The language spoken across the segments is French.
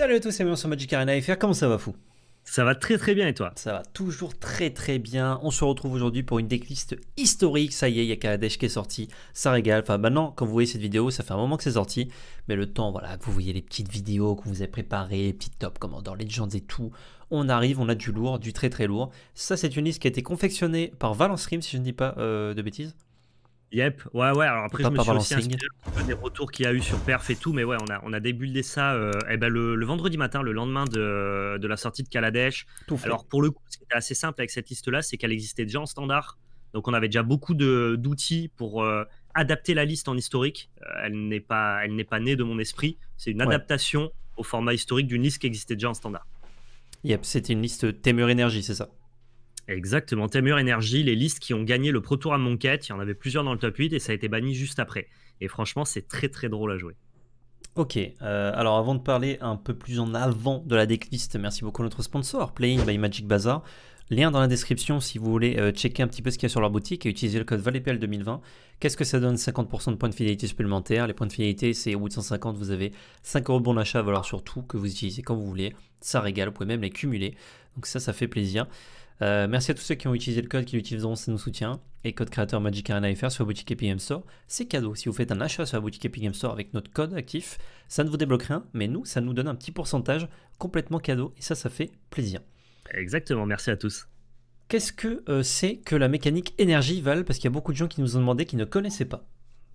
Salut à tous c'est Monsieur sur Magic Arena FR, comment ça va fou ça va très très bien et toi Ça va toujours très très bien. On se retrouve aujourd'hui pour une decklist historique. Ça y est, il y a Kaladesh qui est sorti. Ça régale. Enfin maintenant, quand vous voyez cette vidéo, ça fait un moment que c'est sorti. Mais le temps, voilà, que vous voyez les petites vidéos que vous avez préparées, les petites top commandants, Legends et tout. On arrive, on a du lourd, du très très lourd. Ça c'est une liste qui a été confectionnée par Valence Rim, si je ne dis pas euh, de bêtises. Yep, ouais, ouais. Alors après, je me suis aussi un des retours qu'il y a eu sur Perf et tout, mais ouais, on a, on a débuté ça euh, eh ben le, le, vendredi matin, le lendemain de, de la sortie de Kaladesh. Alors pour le coup, ce qui était assez simple avec cette liste-là, c'est qu'elle existait déjà en standard. Donc on avait déjà beaucoup d'outils pour euh, adapter la liste en historique. Euh, elle n'est pas, elle pas née de mon esprit. C'est une adaptation au format historique d'une liste qui existait déjà en standard. Yep, c'était une liste Témur Énergie, c'est ça Exactement, Temur Energy, les listes qui ont gagné le Pro Tour à Monquette, il y en avait plusieurs dans le top 8 et ça a été banni juste après. Et franchement, c'est très très drôle à jouer. Ok, euh, alors avant de parler un peu plus en avant de la decklist, merci beaucoup à notre sponsor, Playing by Magic Bazaar. Lien dans la description si vous voulez euh, checker un petit peu ce qu'il y a sur leur boutique et utiliser le code VALEPL2020. Qu'est-ce que ça donne 50% de points de fidélité supplémentaires. Les points de fidélité, c'est au bout de 150, vous avez 5 euros de bon d'achat à valoir sur tout que vous utilisez quand vous voulez. Ça régale, vous pouvez même les cumuler. Donc ça, ça fait plaisir. Euh, merci à tous ceux qui ont utilisé le code, qui l'utiliseront, ça nous soutient. Et code créateur Magic Arena FR sur la boutique Epic Game Store, c'est cadeau. Si vous faites un achat sur la boutique Epic Game Store avec notre code actif, ça ne vous débloque rien, mais nous, ça nous donne un petit pourcentage complètement cadeau, et ça, ça fait plaisir. Exactement, merci à tous. Qu'est-ce que euh, c'est que la mécanique énergie, Val Parce qu'il y a beaucoup de gens qui nous ont demandé qui ne connaissaient pas.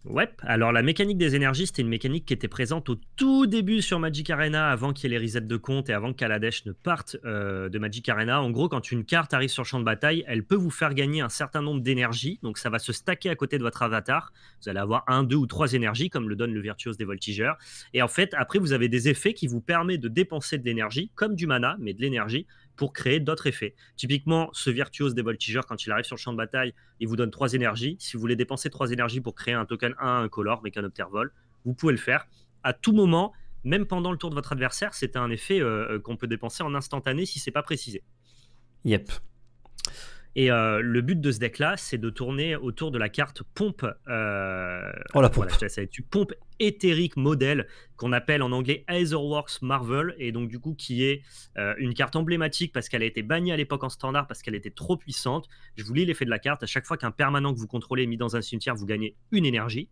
Ouais, alors la mécanique des énergies, c'était une mécanique qui était présente au tout début sur Magic Arena, avant qu'il y ait les resets de compte et avant que ne parte euh, de Magic Arena. En gros, quand une carte arrive sur le champ de bataille, elle peut vous faire gagner un certain nombre d'énergie, donc ça va se stacker à côté de votre avatar. Vous allez avoir un, deux ou trois énergies, comme le donne le virtuose des voltigeurs. Et en fait, après, vous avez des effets qui vous permettent de dépenser de l'énergie, comme du mana, mais de l'énergie, pour créer d'autres effets. Typiquement, ce virtuose des voltigeurs, quand il arrive sur le champ de bataille, il vous donne 3 énergies. Si vous voulez dépenser 3 énergies pour créer un token 1, un color, un un Vol, vous pouvez le faire. À tout moment, même pendant le tour de votre adversaire, c'est un effet euh, euh, qu'on peut dépenser en instantané si c'est pas précisé. Yep. Et euh, le but de ce deck-là, c'est de tourner autour de la carte pompe. Euh, oh la pompe. pompe éthérique modèle qu'on appelle en anglais Aetherworks Marvel et donc du coup qui est euh, une carte emblématique parce qu'elle a été bannie à l'époque en standard parce qu'elle était trop puissante. Je vous lis l'effet de la carte. À chaque fois qu'un permanent que vous contrôlez est mis dans un cimetière, vous gagnez une énergie.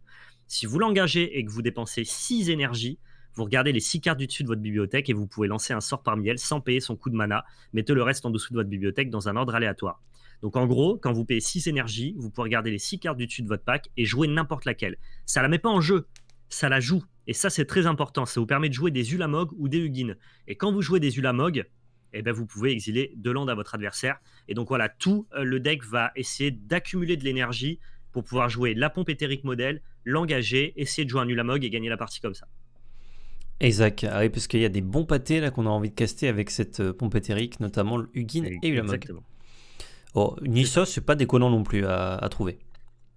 Si vous l'engagez et que vous dépensez 6 énergies, vous regardez les 6 cartes du dessus de votre bibliothèque et vous pouvez lancer un sort parmi elles sans payer son coût de mana. Mettez le reste en dessous de votre bibliothèque dans un ordre aléatoire. Donc en gros, quand vous payez 6 énergies, vous pouvez regarder les 6 cartes du dessus de votre pack et jouer n'importe laquelle. Ça la met pas en jeu, ça la joue. Et ça, c'est très important. Ça vous permet de jouer des Ulamog ou des Ugin. Et quand vous jouez des Ulamog, eh ben vous pouvez exiler deux landes à votre adversaire. Et donc voilà, tout euh, le deck va essayer d'accumuler de l'énergie pour pouvoir jouer la pompe éthérique modèle, l'engager, essayer de jouer un Ulamog et gagner la partie comme ça. Exact, ah parce qu'il y a des bons pâtés là qu'on a envie de caster avec cette euh, pompe éthérique, notamment le Ugin et, et Ulamog. Exactement. Oh, Nissa, c'est pas déconnant non plus à trouver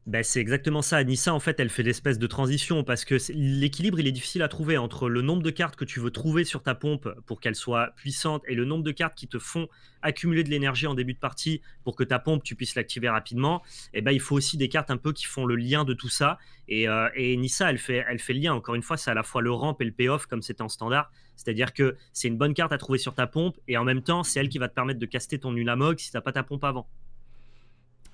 ben, c'est exactement ça. Nissa en fait, elle fait l'espèce de transition parce que l'équilibre, il est difficile à trouver entre le nombre de cartes que tu veux trouver sur ta pompe pour qu'elle soit puissante et le nombre de cartes qui te font accumuler de l'énergie en début de partie pour que ta pompe, tu puisses l'activer rapidement. Et eh ben, il faut aussi des cartes un peu qui font le lien de tout ça. Euh, et, Nissa, elle fait, elle fait le lien. Encore une fois, c'est à la fois le ramp et le payoff comme c'était en standard. C'est-à-dire que c'est une bonne carte à trouver sur ta pompe et en même temps, c'est elle qui va te permettre de caster ton Unamog si t'as pas ta pompe avant.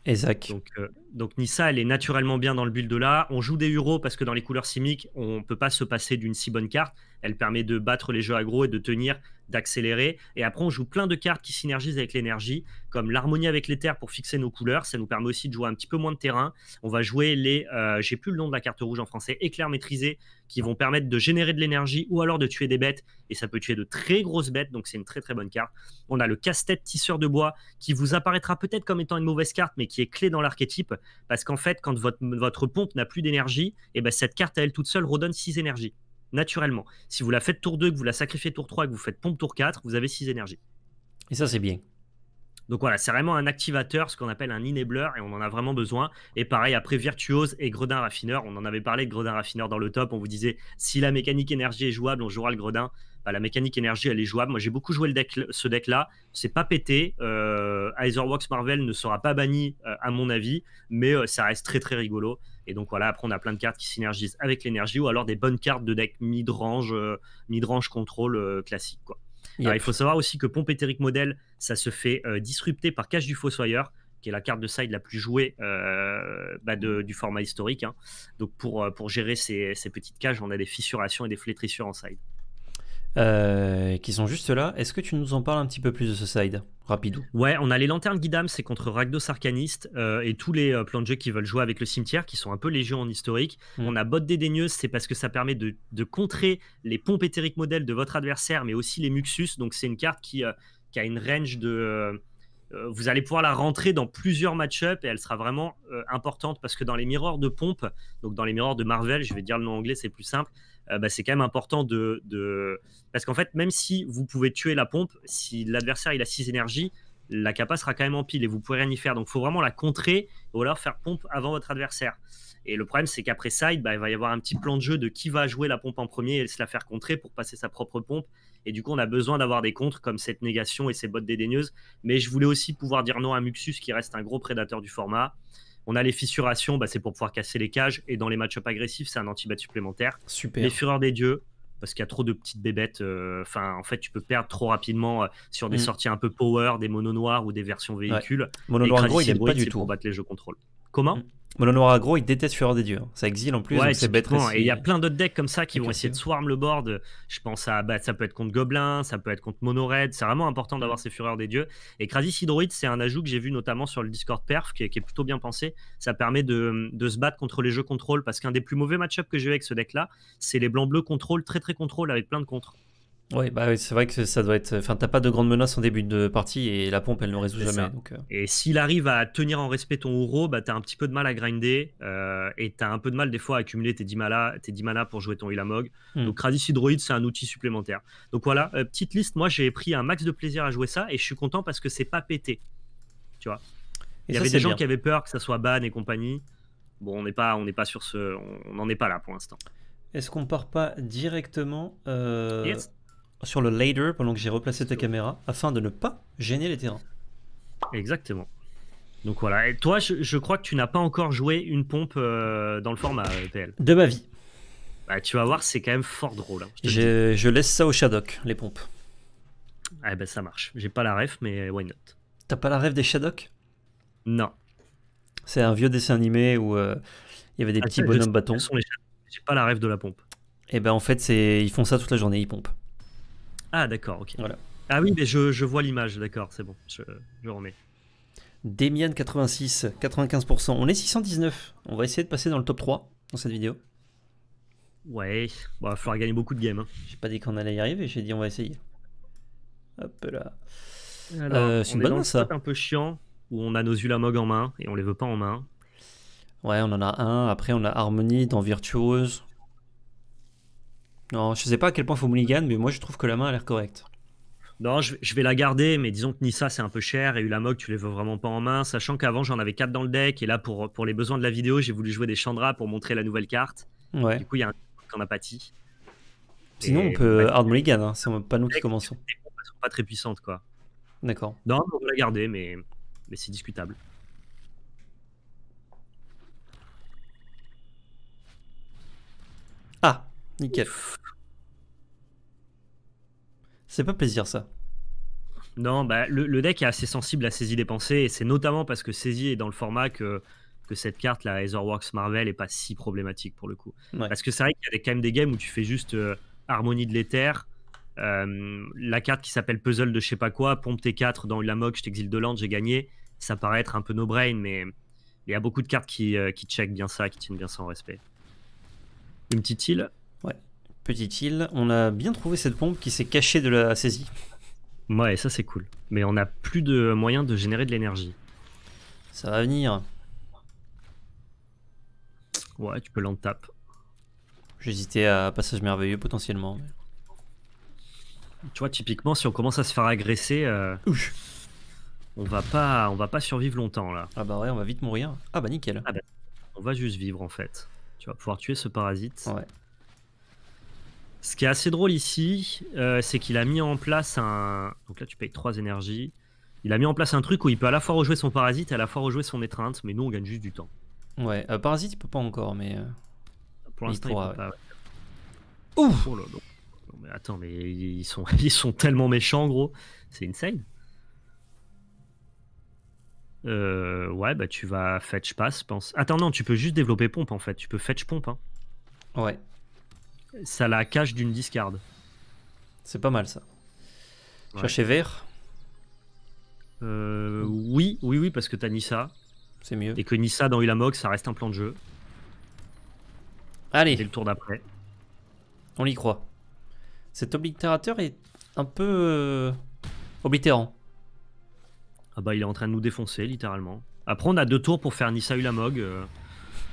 Exact. Donc, euh, donc, Nissa, elle est naturellement bien dans le build là. On joue des euros parce que dans les couleurs simiques, on ne peut pas se passer d'une si bonne carte. Elle permet de battre les jeux agro et de tenir, d'accélérer. Et après, on joue plein de cartes qui synergisent avec l'énergie, comme l'harmonie avec les terres pour fixer nos couleurs. Ça nous permet aussi de jouer un petit peu moins de terrain. On va jouer les, euh, j'ai plus le nom de la carte rouge en français, éclairs maîtrisé, qui vont permettre de générer de l'énergie ou alors de tuer des bêtes. Et ça peut tuer de très grosses bêtes, donc c'est une très très bonne carte. On a le casse-tête tisseur de bois, qui vous apparaîtra peut-être comme étant une mauvaise carte, mais qui est clé dans l'archétype, parce qu'en fait, quand votre, votre pompe n'a plus d'énergie, et eh ben cette carte à elle toute seule redonne 6 énergies naturellement. Si vous la faites tour 2, que vous la sacrifiez tour 3 que vous faites pompe tour 4, vous avez 6 énergies. Et ça, c'est bien. Donc voilà, c'est vraiment un activateur, ce qu'on appelle un enabler, et on en a vraiment besoin. Et pareil, après Virtuose et Gredin Raffineur, on en avait parlé de Gredin Raffineur dans le top, on vous disait si la mécanique énergie est jouable, on jouera le Gredin. Bah, la mécanique énergie, elle est jouable. Moi, j'ai beaucoup joué le deck, ce deck-là, c'est pas pété. Euh, Marvel ne sera pas banni, euh, à mon avis, mais euh, ça reste très très rigolo. Et donc voilà, après on a plein de cartes qui synergisent avec l'énergie ou alors des bonnes cartes de deck mid-range, euh, mid contrôle euh, classique. Quoi. il faut savoir aussi que Pompe éthérique modèle, ça se fait euh, disrupter par Cache du Fossoyeur qui est la carte de side la plus jouée bah, du format historique. Hein. Donc pour, pour gérer ces, ces, petites cages, on a des fissurations et des flétrissures en side. Euh, qui sont juste là. Est-ce que tu nous en parles un petit peu plus de ce side Rapidou. Ouais, on a les lanternes Guidam, c'est contre Ragdos Arcaniste euh, et tous les euh, plans de jeu qui veulent jouer avec le cimetière, qui sont un peu légers en historique. Mm. On a Botte dédaigneuse, c'est parce que ça permet de, contrer les pompes éthériques modèles de votre adversaire, mais aussi les Muxus. Donc c'est une carte qui, a une range de vous allez pouvoir la rentrer dans plusieurs match-up et elle sera vraiment importante parce que dans les miroirs de pompe, donc dans les miroirs de Marvel, je vais dire le nom anglais, c'est plus simple, euh, bah, c'est quand même important de. de... Parce qu'en fait, même si vous pouvez tuer la pompe, si l'adversaire il a 6 énergies, la capa sera quand même en pile et vous pouvez rien y faire. Donc il faut vraiment la contrer ou alors faire pompe avant votre adversaire. Et le problème, c'est qu'après side, bah, il va y avoir un petit plan de jeu de qui va jouer la pompe en premier et se la faire contrer pour passer sa propre pompe. Et du coup, on a besoin d'avoir des contres comme cette négation et ces bottes dédaigneuses. Mais je voulais aussi pouvoir dire non à Muxus, qui reste un gros prédateur du format. On a les fissurations, bah, c'est pour pouvoir casser les cages. Et dans les match-up agressifs, c'est un anti-bat supplémentaire. Super. Les fureurs des dieux, parce qu'il y a trop de petites bébêtes. Euh, enfin, en fait, tu peux perdre trop rapidement euh, sur des mm. sorties un peu power, des mono noirs ou des versions véhicules. Mono noir, pas du tout. Pour battre les jeux contrôle. Comment mm. Mono Noir aggro, il déteste Fureur des Dieux. Hein. Ça exile en plus, ouais, c'est Et il y a plein d'autres decks comme ça qui vont essayer de swarm le board. Je pense à bah, ça peut être contre Goblin, ça peut être contre Monored C'est vraiment important d'avoir mm. ces Fureurs des Dieux. Et Krasis Hydroid, c'est un ajout que j'ai vu notamment sur le Discord Perf qui est, plutôt bien pensé. Ça permet de, se battre contre les jeux contrôle parce qu'un des plus mauvais match-up que j'ai eu avec ce deck là, c'est les blancs-bleus contrôle, très très contrôle avec plein de contre bah oui, bah c'est vrai que ça doit être. Enfin, t'as pas de grande menace en début de partie et la pompe, elle ne résout jamais. Donc, euh. Et s'il arrive à tenir en respect ton Ouro, bah t'as un petit peu de mal à grinder euh, et t'as un peu de mal des fois à accumuler tes 10 mana tes 10 mana pour jouer ton Ilamog. Hmm. Donc, Radis Hydroid, c'est un outil supplémentaire. Donc voilà, euh, petite liste. Moi, j'ai pris un max de plaisir à jouer ça et je suis content parce que c'est pas pété. Tu vois. Il y avait des gens qui avaient peur que ça soit ban et compagnie. Bon, on n'est pas, on n'est pas sur ce, on n'en est pas là pour l'instant. Est-ce qu'on part pas directement yes sur le later pendant que j'ai replacé ta caméra afin de ne pas gêner les terrains. Exactement. Donc voilà. Et toi, je, crois que tu n'as pas encore joué une pompe euh, dans le format euh, PL. De ma vie. Bah, tu vas voir, c'est quand même fort drôle. Hein, je, laisse ça au Shadok, les pompes. Ah ben ça marche. J'ai pas la ref, mais why not T'as pas la ref des Shadok Non. C'est un vieux dessin animé où euh, il y avait des ah, petits bonhommes bâtons. J'ai pas la rêve de la pompe. Et eh ben en fait, c'est ils font ça toute la journée, ils pompent. Ah, d'accord, ok. Ah oui, mais je, vois l'image, d'accord, c'est bon, je, remets. Demian 86, 95%. On est 619. On va essayer de passer dans le top 3 dans cette vidéo. Ouais, bah, il va falloir gagner beaucoup de games. Hein. J'ai pas dit qu'on allait y arriver, j'ai dit on va essayer. Hop là. Euh, c'est une bonne ça. un peu chiant où on a nos Ulamog en main et on les veut pas en main. Ouais, on en a un. Après, on a Harmony dans Virtuose. Non, je sais pas à quel point il faut Mulligan, mais moi je trouve que la main a l'air correcte. Non, je, vais la garder, mais disons que Nissa c'est un peu cher et Ulamog tu les veux vraiment pas en main, sachant qu'avant j'en avais 4 dans le deck et là pour, pour les besoins de la vidéo j'ai voulu jouer des Chandra pour montrer la nouvelle carte. Ouais. Du coup il y a un qu'on a pâti. Sinon on peut Hard Mulligan, hein, c'est pas nous qui commençons. Pas, pas très puissante quoi. D'accord. Non, on peut la garder, mais, mais c'est discutable. Nickel. C'est pas plaisir ça. Non, bah, le, deck est assez sensible à saisie des pensées, et c'est notamment parce que saisie est dans le format que, que cette carte, la works Marvel, est pas si problématique pour le coup. Parce que c'est vrai qu'il y a quand même des games où tu fais juste euh, Harmonie de l'éther, euh, la carte qui s'appelle Puzzle de je sais pas quoi, pompe tes 4 dans la moque, je t'exile de land, j'ai gagné. Ça paraît être un peu no-brain, mais il y a beaucoup de cartes qui, euh, qui check bien ça, qui tiennent bien ça en respect. Une petite île petite île. On a bien trouvé cette pompe qui s'est cachée de la saisie. Ouais, ça c'est cool. Mais on n'a plus de moyens de générer de l'énergie. Ça va venir. Ouais, tu peux l'en tape. J'hésitais à passage merveilleux potentiellement. Tu vois, typiquement, si on commence à se faire agresser, euh, on va pas, on va pas survivre longtemps là. Ah bah ouais, on va vite mourir. Ah bah nickel. Ah bah, on va juste vivre en fait. Tu vas pouvoir tuer ce parasite. Ouais. Ce qui est assez drôle ici, euh, c'est qu'il a mis en place un. Donc là, tu payes 3 énergies. Il a mis en place un truc où il peut à la fois rejouer son parasite et à la fois rejouer son étreinte, mais nous, on gagne juste du temps. Ouais, euh, parasite, il peut pas encore, mais. Euh, Pour l'instant, il, pas. Ouf oh mais attends, mais ils sont, ils sont tellement méchants, gros. C'est insane. ouais, bah tu vas fetch pass, pense. Attends, non, tu peux juste développer pompe en fait. Tu peux fetch pompe. Hein. Ouais ça la cache d'une discarde. C'est pas mal ça. Cherchez vert euh, Oui, oui, oui, parce que t'as Nissa. C'est mieux. Et que Nissa dans Ulamog, ça reste un plan de jeu. Allez. C'est le tour d'après. On y croit. Cet oblitérateur est un peu Obliterant. Euh, oblitérant. Ah bah il est en train de nous défoncer littéralement. Après on a deux tours pour faire Nissa Ulamog. Euh.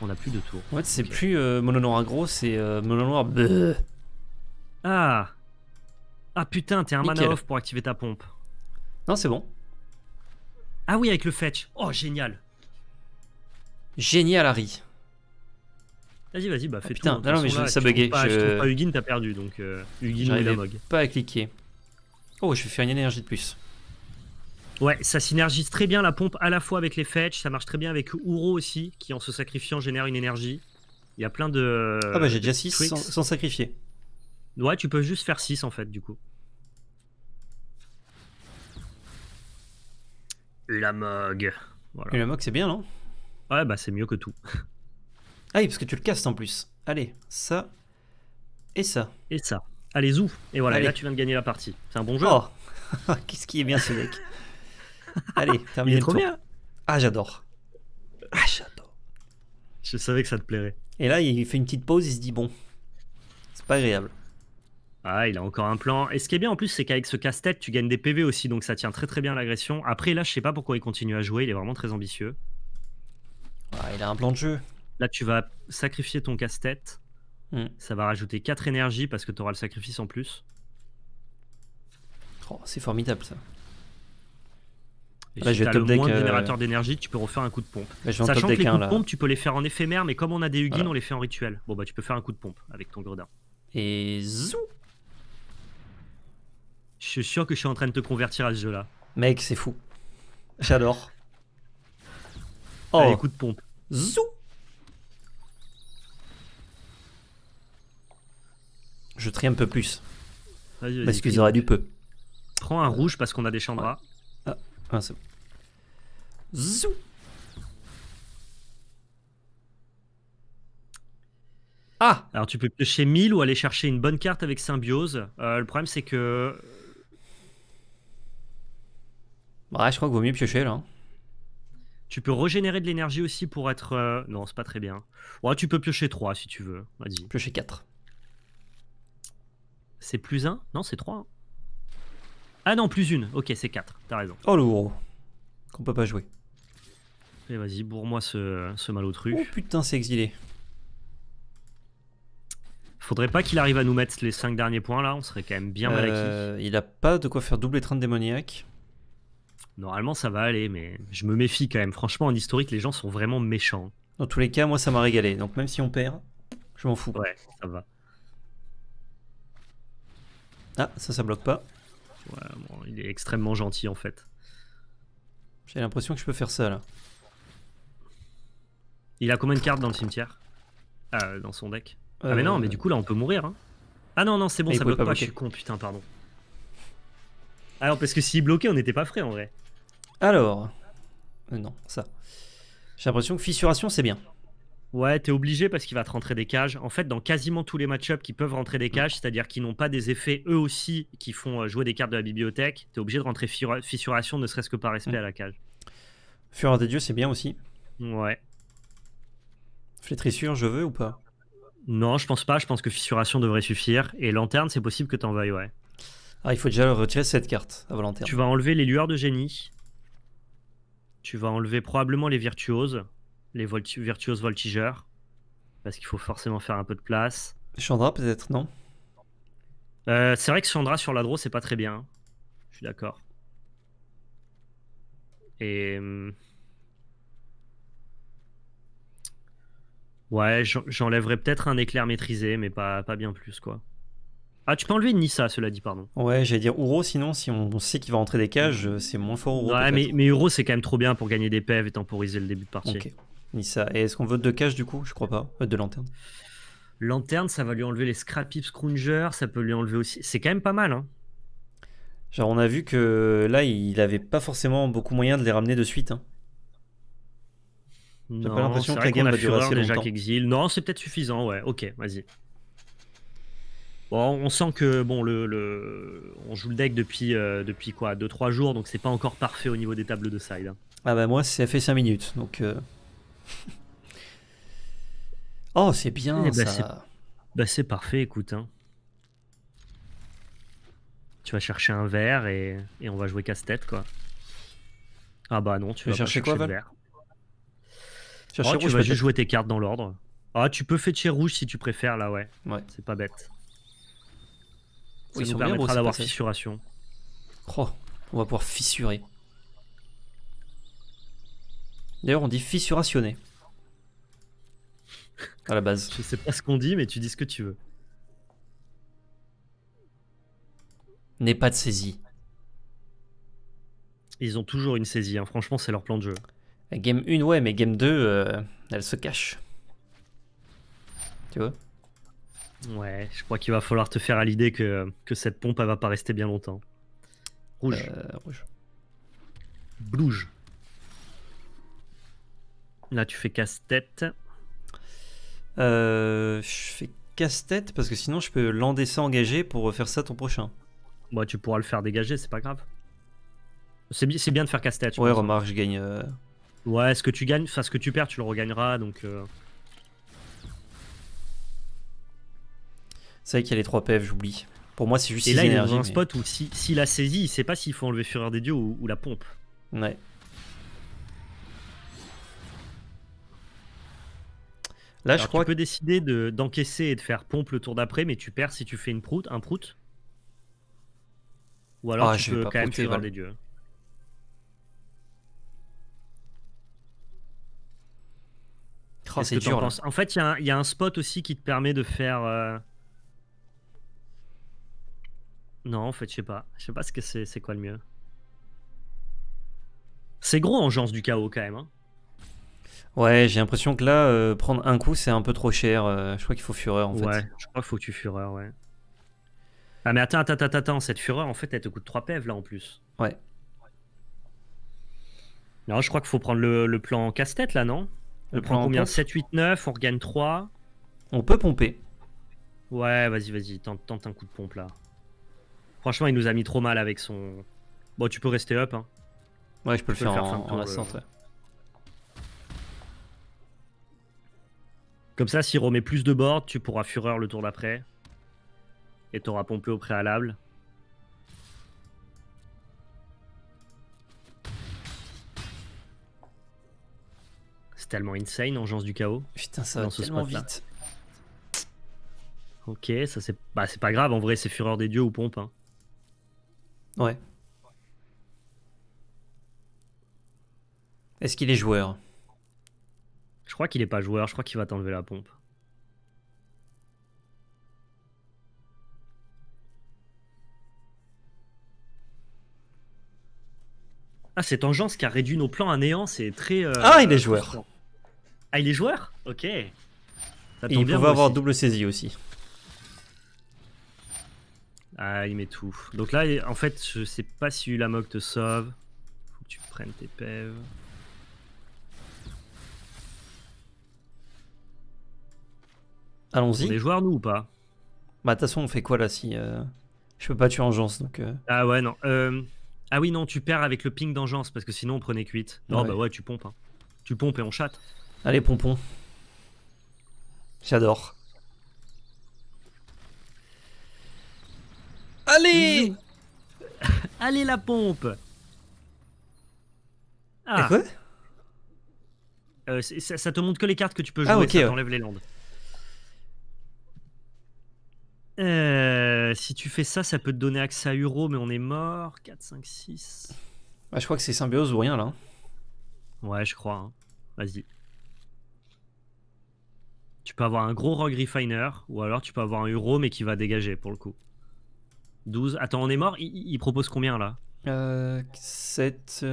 On n'a plus de tour. Ouais, c'est plus euh, mono noir gros, c'est euh, mono noir. Ah Ah putain, t'es un mana off pour activer ta pompe. Non, c'est bon. Ah oui, avec le fetch. Oh, génial. Génial, Harry. Vas-y, vas-y, bah fais Ah putain, Non, mais je, ça buguait. Ah je... trouve pas Hugin, t'as perdu, donc euh, Hugin bug. Pas à cliquer. Oh, je vais faire une énergie de plus. Ouais, ça synergise très bien la pompe à la fois avec les fetch, ça marche très bien avec Uro aussi, qui en se sacrifiant génère une énergie. Il y a plein de. Ah bah j'ai déjà 6 sans, sacrifier. Ouais, tu peux juste faire 6 en fait, du coup. La mog. Voilà. Et la mog, c'est bien, non Ouais, bah c'est mieux que tout. Ah oui, parce que tu le castes en plus. Allez, ça. Et ça. Et ça. Allez, zou. Et voilà, là tu viens de gagner la partie. C'est un bon jeu. Oh, qu'est-ce qui est bien ce mec Allez, terminé. Ah, j'adore. Ah, j'adore. Je savais que ça te plairait. Et là, il fait une petite pause, il se dit bon, c'est pas agréable. Ah, il a encore un plan. Et ce qui est bien en plus, c'est qu'avec ce casse-tête, tu gagnes des PV aussi, donc ça tient très très bien l'agression. Après, là, je sais pas pourquoi il continue à jouer, il est vraiment très ambitieux. Ah, il a un plan de jeu. Là, tu vas sacrifier ton casse-tête. Hmm. Ça va rajouter 4 énergies parce que tu auras le sacrifice en plus. Oh, c'est formidable ça. Et si t'as le moins euh, d'énergie, tu peux refaire un coup de pompe. Sachant que les coups de pompe, tu peux les faire en éphémère, mais comme on a des huggins on les fait en rituel. Bon, bah, tu peux faire un coup de pompe avec ton gredin. Et zou Je suis sûr que je suis en train de te convertir à ce jeu-là. Mec, c'est fou. J'adore. oh Allez, coup de pompe. Zou Je trie un peu plus. Vas -y, vas -y, parce qu'ils auraient du peu. Prends un rouge parce qu'on a des chandras. Ah, Ah Alors tu peux piocher 1000 ou aller chercher une bonne carte avec symbiose. Euh, le problème c'est que... Euh, ouais, je crois qu'il vaut mieux piocher là. Hein. Tu peux régénérer de l'énergie aussi pour être... Euh, non, c'est pas très bien. Ouais, tu peux piocher 3 si tu veux. Vas-y. Piocher 4. C'est plus 1 Non, c'est 3. Ah non, plus une. Ok, c'est 4. T'as raison. Oh lourd. Qu'on peut pas jouer. Et vas-y, bourre-moi ce, ce malotru. Oh putain, c'est exilé. Faudrait pas qu'il arrive à nous mettre les 5 derniers points là, on serait quand même bien mal acquis. Euh, il a pas de quoi faire double étreinte démoniaque. Normalement ça va aller, mais je me méfie quand même. Franchement, en historique, les gens sont vraiment méchants. Dans tous les cas, moi ça m'a régalé, donc même si on perd, je m'en fous. Ouais, ça va. Ah, ça, ça bloque pas il est extrêmement gentil en fait. J'ai l'impression que je peux faire ça là. Il a combien de cartes dans le cimetière ah, euh, Dans son deck Ah mais non, mais euh. du coup là on peut mourir. Hein. Ah non, non, c'est bon, ça bloque pas, je con, putain, pardon. Alors parce que s'il bloquait, on n'était pas frais en vrai. Alors... Euh, non, ça. J'ai l'impression que fissuration c'est bien. Ouais, t'es obligé parce qu'il va te rentrer des cages. En fait, dans quasiment tous les match-ups qui peuvent rentrer des mm. cages, c'est-à-dire qui n'ont pas des effets eux aussi qui font euh, jouer des cartes de la bibliothèque, t'es obligé de rentrer fissuration, ne serait-ce que par respect mm. à la cage. Fureur des dieux, c'est bien aussi. Ouais. Flétrissure, je veux ou pas Non, je pense pas. Je pense que fissuration devrait suffire. Et lanterne, c'est possible que t'en veuilles, ouais. Ah, il faut déjà retirer cette carte à lanterne. Tu vas enlever les lueurs de génie. Tu vas enlever probablement les virtuoses les virtuoses voltigeurs, parce qu'il faut forcément faire un peu de place. Chandra peut-être, non euh, C'est vrai que Chandra sur l'adro, c'est pas très bien. Hein. Je suis d'accord. Et... Hum, ouais, j'enlèverais peut-être un éclair maîtrisé, mais pas, pas bien plus, quoi. Ah, tu peux enlever Nissa, cela dit, pardon. Ouais, j'allais dire Uro, sinon, si on sait qu'il va rentrer des cages, mmh. euh, c'est moins fort Uro. Ouais, mais, mais Uro, c'est quand même trop bien pour gagner des pèves et temporiser le début de partie ni ça. Et est-ce qu'on vote de cash du coup Je crois pas. Euh, de lanterne. Lanterne, ça va lui enlever les scrap pips ça peut lui enlever aussi. C'est quand même pas mal. Hein. Genre, on a vu que là, il avait pas forcément beaucoup moyen de les ramener de suite. Hein. J'ai pas l'impression que la game va assez Non, c'est peut-être suffisant, ouais. Ok, vas-y. Bon, on sent que bon, le, le... on joue le deck depuis, euh, depuis quoi 2-3 jours, donc c'est pas encore parfait au niveau des tables de side. Hein. Ah bah moi, ça fait 5 minutes, donc... Euh, oh, c'est bien eh ben, ça Bah c'est parfait, écoute. Hein. Tu vas chercher un verre et, on va jouer casse-tête, quoi. Ah bah non, tu, vas chercher, quoi, le verre. Oh, tu vas juste jouer tes cartes dans l'ordre. Ah, tu peux fêcher rouge si tu préfères, là, ouais. ouais. C'est pas bête. Ça nous permettra d'avoir fissuration. Oh, on va pouvoir fissurer. D'ailleurs, on dit fissurationné À la base. Je sais pas ce qu'on dit, mais tu dis ce que tu veux. N'est pas de saisie. Ils ont toujours une saisie, hein. franchement, c'est leur plan de jeu. Game 1, ouais, mais game 2, euh, elle se cache. Tu vois Ouais, je crois qu'il va falloir te faire à l'idée que, cette pompe, elle va pas rester bien longtemps. Rouge. Euh, rouge. Blouge. Là, tu fais casse-tête. Euh, je fais casse-tête parce que sinon, je peux l'endesser engagé pour faire ça ton prochain. Moi bah, tu pourras le faire dégager, c'est pas grave. C'est bien de faire casse-tête. Ouais, hein. remarque, je gagne. Euh. Ouais, ce que tu gagnes, enfin, ce que tu perds, tu le regagneras donc. Euh. C'est vrai qu'il y a les 3 PF, j'oublie. Pour moi, c'est juste. Et là, il est dans un spot où s'il si, a saisi, il sait pas s'il faut enlever Fureur des Dieux ou la pompe. Ouais. Là, je crois tu peux décider d'encaisser et de faire pompe le tour d'après, mais tu perds si tu fais une proute, un prout. Ou alors ah, je tu peux quand même suivre des dieux. Hein. Oh, -ce en, fait, il y, a un spot aussi qui te permet de faire. Euh, non, en fait, je sais pas. Je sais pas ce que c'est. quoi le mieux C'est gros en du chaos quand même. Hein. Ouais, j'ai l'impression que là, euh, prendre un coup, c'est un peu trop cher. Euh, je crois qu'il faut fureur en fait. Ouais, je crois qu'il faut que tu fureur, ouais. Ah, mais attends, attends, attends, attends. cette fureur, en fait, elle te coûte 3 pèves là en plus. Ouais. Non, je crois qu'il faut prendre le, plan casse-tête là, non Le prend combien 7, 8, 9, on regagne 3. On peut pomper. Ouais, vas-y, vas-y, tente, un coup de pompe là. Franchement, il nous a mis trop mal avec son. Bon, tu peux rester up. Hein. Ouais, je peux, le, faire en, Comme ça, s'il remet plus de board, tu pourras Fureur le tour d'après. Et t'auras pompé au préalable. C'est tellement insane, Engeance du Chaos. Putain, ça va tellement vite. Ok, ça c'est bah, pas grave, en vrai c'est Fureur des Dieux ou Pompe. Hein. Ouais. Est-ce qu'il est joueur je crois qu'il est pas joueur, je crois qu'il va t'enlever la pompe. Ah, cette engeance qui a réduit nos plans à néant, c'est très. Euh, ah, il est joueur. Ah, il est joueur Ok. il bien, avoir double saisie aussi. Ah, il met tout. Donc là, en fait, je sais pas si la moque te sauve. Faut que tu prennes tes pèves. Allons-y. On est joueurs, nous, ou pas Bah, de toute façon, on fait quoi là si. Euh, je peux pas tuer engence donc. Euh. Ah ouais, non. Euh, ah oui, non, tu perds avec le ping d'engence parce que sinon, on prenait cuite Non, bah ouais, tu pompes. Hein. Tu pompes et on chatte. Allez, pompon. J'adore. Allez Allez, la pompe Ah quoi ça, te montre que les cartes que tu peux ah, jouer, ah, okay, les landes. Euh, si tu fais ça, ça peut te donner accès à Euro, mais on est mort. 4, 5, 6. Bah, je crois que c'est symbiose ou rien là. Hein. Ouais, je crois. Hein. Vas-y. Tu peux avoir un gros Rogue Refiner, ou alors tu peux avoir un euro mais qui va dégager pour le coup. 12. Attends, on est mort il, propose combien là euh, 7,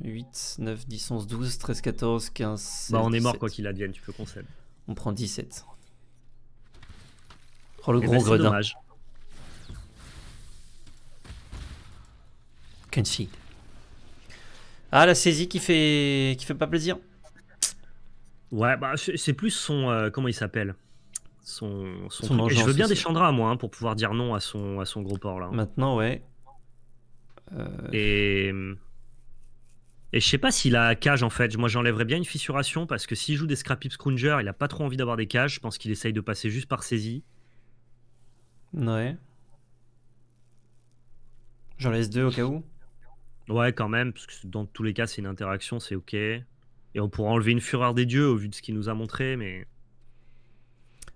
8, 9, 10, 11, 12, 13, 14, 15. 16, bah, on est mort quoi qu'il advienne, tu peux s'aide. On prend 17 le eh gros ben, gredin. Ah la saisie qui fait qui fait pas plaisir. Ouais, bah, c'est plus son euh, comment il s'appelle. Son, son, je veux bien des Chandras, moi, hein, pour pouvoir dire non à son, à son gros port là. Hein. Maintenant, ouais. Euh, et... Et je sais pas s'il a cage, en fait. Moi, j'enlèverais bien une fissuration, parce que s'il joue des Scrappy Scrounger, il a pas trop envie d'avoir des cages. Je pense qu'il essaye de passer juste par saisie. Ouais. J'en laisse deux au cas où Ouais, quand même, parce que dans tous les cas, c'est une interaction, c'est ok. Et on pourra enlever une fureur des dieux au vu de ce qu'il nous a montré, mais.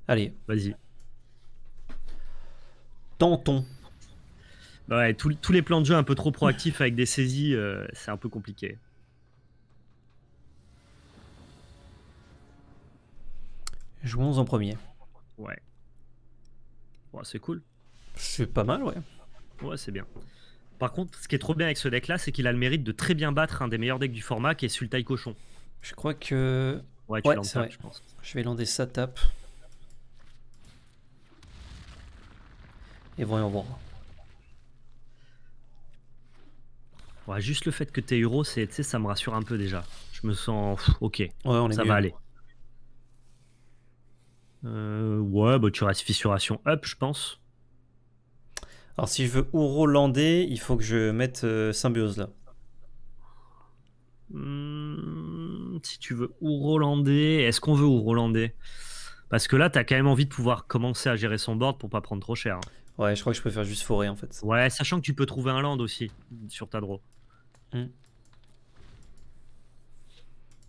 Allez. Vas-y. Tentons. Bah ouais, tous les plans de jeu un peu trop proactifs avec des saisies, euh, c'est un peu compliqué. Jouons en premier. Ouais. Ouais, c'est cool. C'est pas mal, ouais. Ouais, c'est bien. Par contre, ce qui est trop bien avec ce deck là, c'est qu'il a le mérite de très bien battre un des meilleurs decks du format qui est Sultai Cochon. Je crois que. Ouais, tu je pense. Je vais lander sa tape. Et voyons voir. Ouais, juste le fait que t'es Euro, ça me rassure un peu déjà. Je me sens. ok, ouais, on ça va aller. Euh, ouais, bah, tu restes fissuration up, je pense. Alors, si je veux Ourolandais, il faut que je mette euh, Symbiose là. Hmm, si tu veux Ourolandais, est-ce qu'on veut Ourolandais Parce que là, t'as quand même envie de pouvoir commencer à gérer son board pour pas prendre trop cher. Ouais, je crois que je préfère juste forer en fait. Ouais, sachant que tu peux trouver un land aussi sur ta draw. Hmm.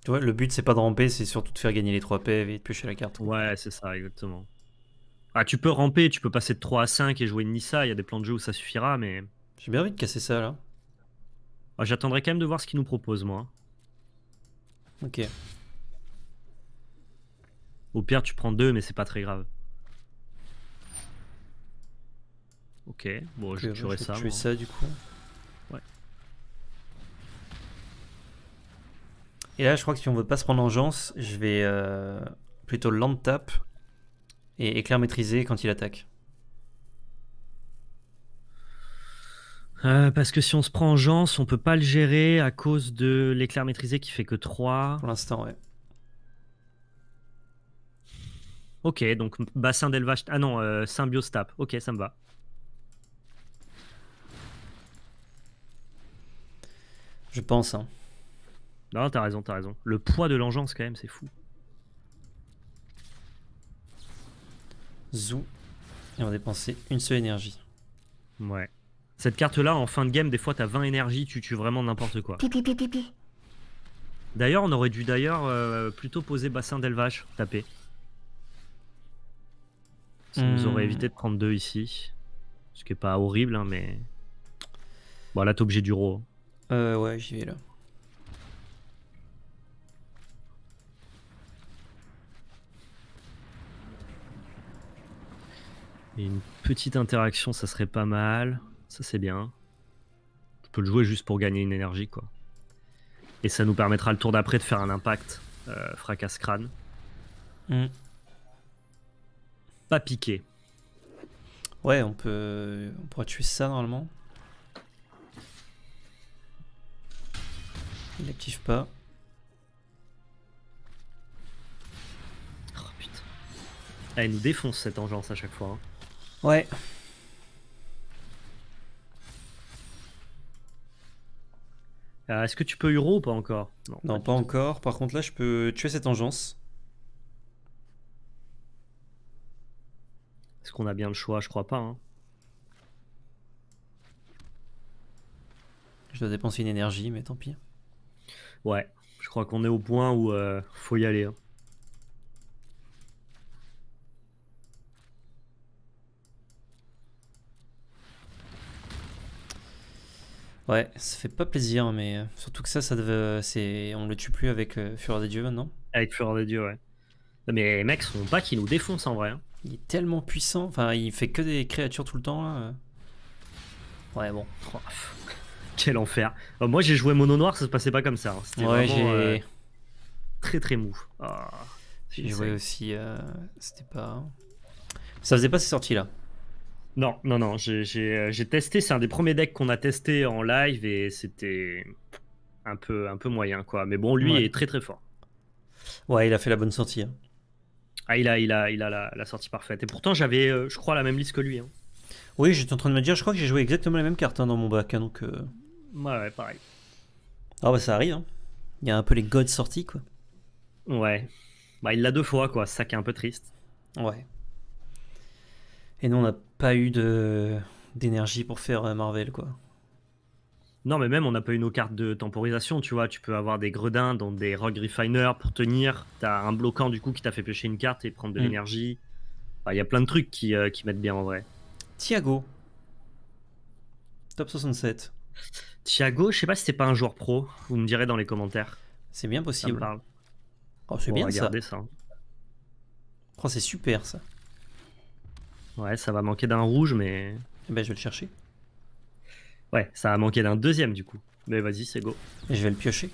Tu vois, le but c'est pas de ramper, c'est surtout de faire gagner les 3 P et de piocher la carte. Ouais, c'est ça, exactement. Ah, tu peux ramper, tu peux passer de 3 à 5 et jouer une Nissa, il y a des plans de jeu où ça suffira, mais. J'ai bien envie de casser ça là. Ah, J'attendrai quand même de voir ce qu'il nous propose, moi. Ok. Au pire, tu prends 2, mais c'est pas très grave. Ok, bon, je tuerai ça. Je tuer ça du coup. Et là, je crois que si on veut pas se prendre en jance, je vais euh, plutôt land tap et éclair maîtriser quand il attaque. Euh, parce que si on se prend en jance, on peut pas le gérer à cause de l'éclair maîtrisé qui fait que 3. Pour l'instant, ouais. Ok, donc bassin d'élevage. Ah non, euh, symbiose tap. Ok, ça me va. Je pense, hein. Non, t'as raison, t'as raison. Le poids de l'engeance, quand même, c'est fou. Zou. Et on va dépenser une seule énergie. Ouais. Cette carte-là, en fin de game, des fois, t'as 20 énergies, tu tues vraiment n'importe quoi. D'ailleurs, on aurait dû d'ailleurs euh, plutôt poser bassin d'élevage, taper. Ça nous aurait hmm. évité de prendre deux ici. Ce qui est pas horrible, hein, mais... Bon, là, t'es obligé du roi. Euh, ouais, j'y vais, là. une petite interaction, ça serait pas mal. Ça, c'est bien. Tu peux le jouer juste pour gagner une énergie, quoi. Et ça nous permettra le tour d'après de faire un impact. Fracas euh, fracasse crâne. Mm. Pas piqué. Ouais, on peut. On pourra tuer ça normalement. Il n'active pas. Oh putain. Elle eh, nous défonce cette engeance à chaque fois. Hein. Ouais. Euh, est-ce que tu peux Euro ou pas encore Non, pas, encore. Par contre, là, je peux tuer cette engeance. Est-ce qu'on a bien le choix Je crois pas. Hein. Je dois dépenser une énergie, mais tant pis. Ouais, je crois qu'on est au point où euh, faut y aller. Hein. Ouais, ça fait pas plaisir, mais euh, surtout que ça, ça devait, euh, c'est, on le tue plus avec euh, Fureur des Dieux maintenant. Avec Fureur des Dieux, ouais. Mais les mecs, sont pas qui nous défoncent en vrai. Hein. Il est tellement puissant, enfin, il fait que des créatures tout le temps là. Ouais, bon. Oh, quel enfer. Oh, moi, j'ai joué mono noir, ça se passait pas comme ça. Hein. C'était vraiment très très mou. Ah, j'ai joué aussi. C'était pas. Hein. Ça faisait pas ces sorties là. Non, non, non. Euh, j'ai testé. C'est un des premiers decks qu'on a testé en live et c'était un peu, un peu moyen, quoi. Mais bon, lui est très, très fort. Ouais, il a fait la bonne sortie. Hein. Ah, il a, il a, il a la, sortie parfaite. Et pourtant, j'avais, euh, je crois, la même liste que lui. Hein. Oui, j'étais en train de me dire, je crois que j'ai joué exactement la même carte hein, dans mon bac. donc, euh. ouais, pareil. Ah, bah, ça arrive. Il y a un peu les gods sortis, quoi. Ouais. Bah, il l'a deux fois, quoi. C'est ça qui est un peu triste. Ouais. Et nous, on a pas eu de d'énergie pour faire euh, Marvel, quoi. Non, mais même on n'a pas eu nos cartes de temporisation, tu vois. Tu peux avoir des gredins dans des Rogue refiner pour tenir. T'as un bloquant du coup qui t'a fait pêcher une carte et prendre de mm. l'énergie. Il y a plein de trucs qui, euh, qui mettent bien en vrai. Thiago. Top 67. Thiago, je sais pas si c'est pas un joueur pro. Vous me direz dans les commentaires. C'est bien possible. Oh, c'est bien ça. ça. Hein. Oh, c'est super ça. Ouais, ça va manquer d'un rouge, mais. Eh ben, je vais le chercher. Ouais, ça va manquer d'un deuxième du coup. Mais vas-y, c'est go. Et je vais le piocher.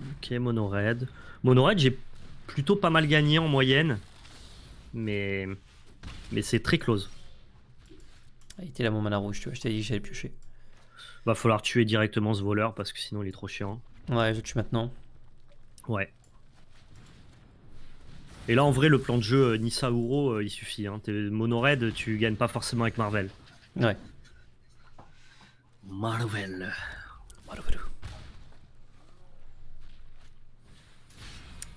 Ok, mono raid Mono red, j'ai plutôt pas mal gagné en moyenne. Mais. Mais c'est très close. Ah, il était là mon mana rouge, tu vois, je t'ai dit que j'allais piocher. Va falloir tuer directement ce voleur parce que sinon il est trop chiant. Ouais, je le tue maintenant. Ouais. Et là, en vrai, le plan de jeu euh, Nissa Uro, euh, il suffit. Hein. Monored, tu gagnes pas forcément avec Marvel. Ouais. Marvel. Marvel.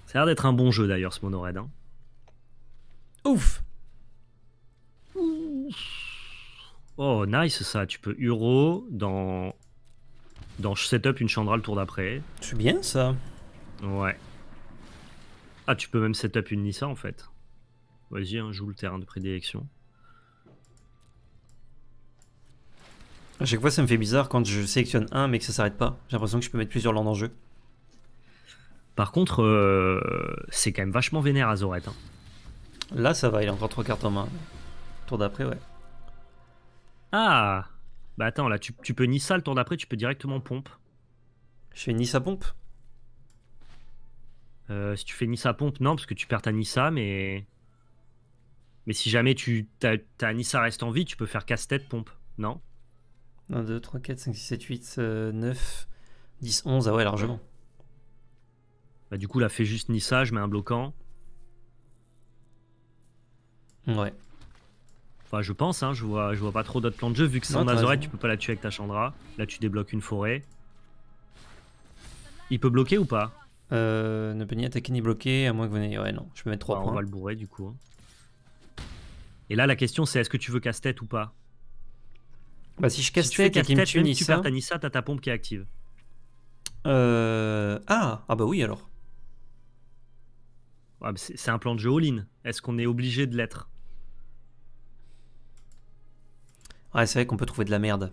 Ça a l'air d'être un bon jeu d'ailleurs, ce mono Hein. Ouf Oh, nice ça. Tu peux Uro dans. Dans setup une Chandra le tour d'après. C'est bien ça. Ouais. Ah, tu peux même setup une Nissa en fait. Vas-y, hein, joue le terrain de prédilection. A chaque fois, ça me fait bizarre quand je sélectionne un mais que ça s'arrête pas. J'ai l'impression que je peux mettre plusieurs landes en jeu. Par contre, euh, c'est quand même vachement vénère à hein. Là, ça va, il a encore trois cartes en main. Tour d'après, ouais. Ah Bah attends, là, tu, tu peux Nissa le tour d'après, tu peux directement pompe. Je fais Nissa pompe euh, si tu fais Nissa pompe, non, parce que tu perds ta Nissa, mais. Mais si jamais tu ta Nissa reste en vie, tu peux faire casse-tête pompe, non 1, 2, 3, 4, 5, 6, 7, 8, 9, 10, 11, ah ouais, largement. Bah, du coup, là, fais juste Nissa, je mets un bloquant. Ouais. Enfin, je pense, hein, je vois, je vois pas trop d'autres plans de jeu, vu que en Nazareth, tu peux pas la tuer avec ta Chandra. Là, tu débloques une forêt. Il peut bloquer ou pas euh, ne peut ni attaquer ni bloquer, à moins que vous n'ayez. Ouais, non, je peux mettre 3 points. On va le bourrer du coup. Hein. Et là, la question c'est est-ce que tu veux casse-tête ou pas Bah, si je casse-tête et qu'il me tue Nissa. Si tu perds ta Nissa, t'as ta pompe qui est active. Euh... Ah, ah bah oui alors. c'est un plan de jeu all-in. Est-ce qu'on est obligé de l'être Ouais, c'est vrai qu'on peut trouver de la merde.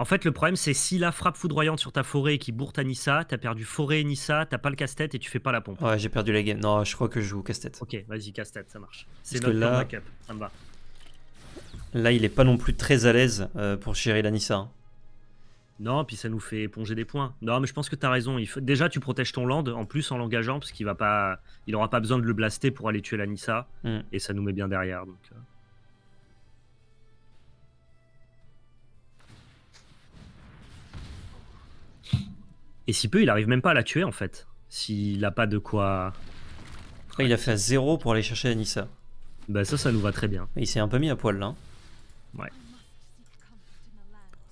En fait, le problème, c'est si la frappe foudroyante sur ta forêt qui bourre ta Nissa, t'as perdu forêt et Nissa, t'as pas le casse-tête et tu fais pas la pompe. Ouais, j'ai perdu la game. Non, je crois que je joue casse-tête. Ok, vas-y, casse-tête, ça marche. C'est notre là... backup, ça me va. Là, il est pas non plus très à l'aise euh, pour gérer la Nissa. Hein. Non, puis ça nous fait éponger des points. Non, mais je pense que t'as raison. Déjà, tu protèges ton land, en plus en l'engageant, parce qu'il va pas... Il aura pas besoin de le blaster pour aller tuer la Nissa. Mm. Et ça nous met bien derrière. Donc... Euh. Et si peu, il arrive même pas à la tuer en fait. S'il a pas de quoi. Après, il a fait à zéro pour aller chercher Anissa. Bah, ça, ça nous va très bien. il s'est un peu mis à poil là. Hein. Ouais.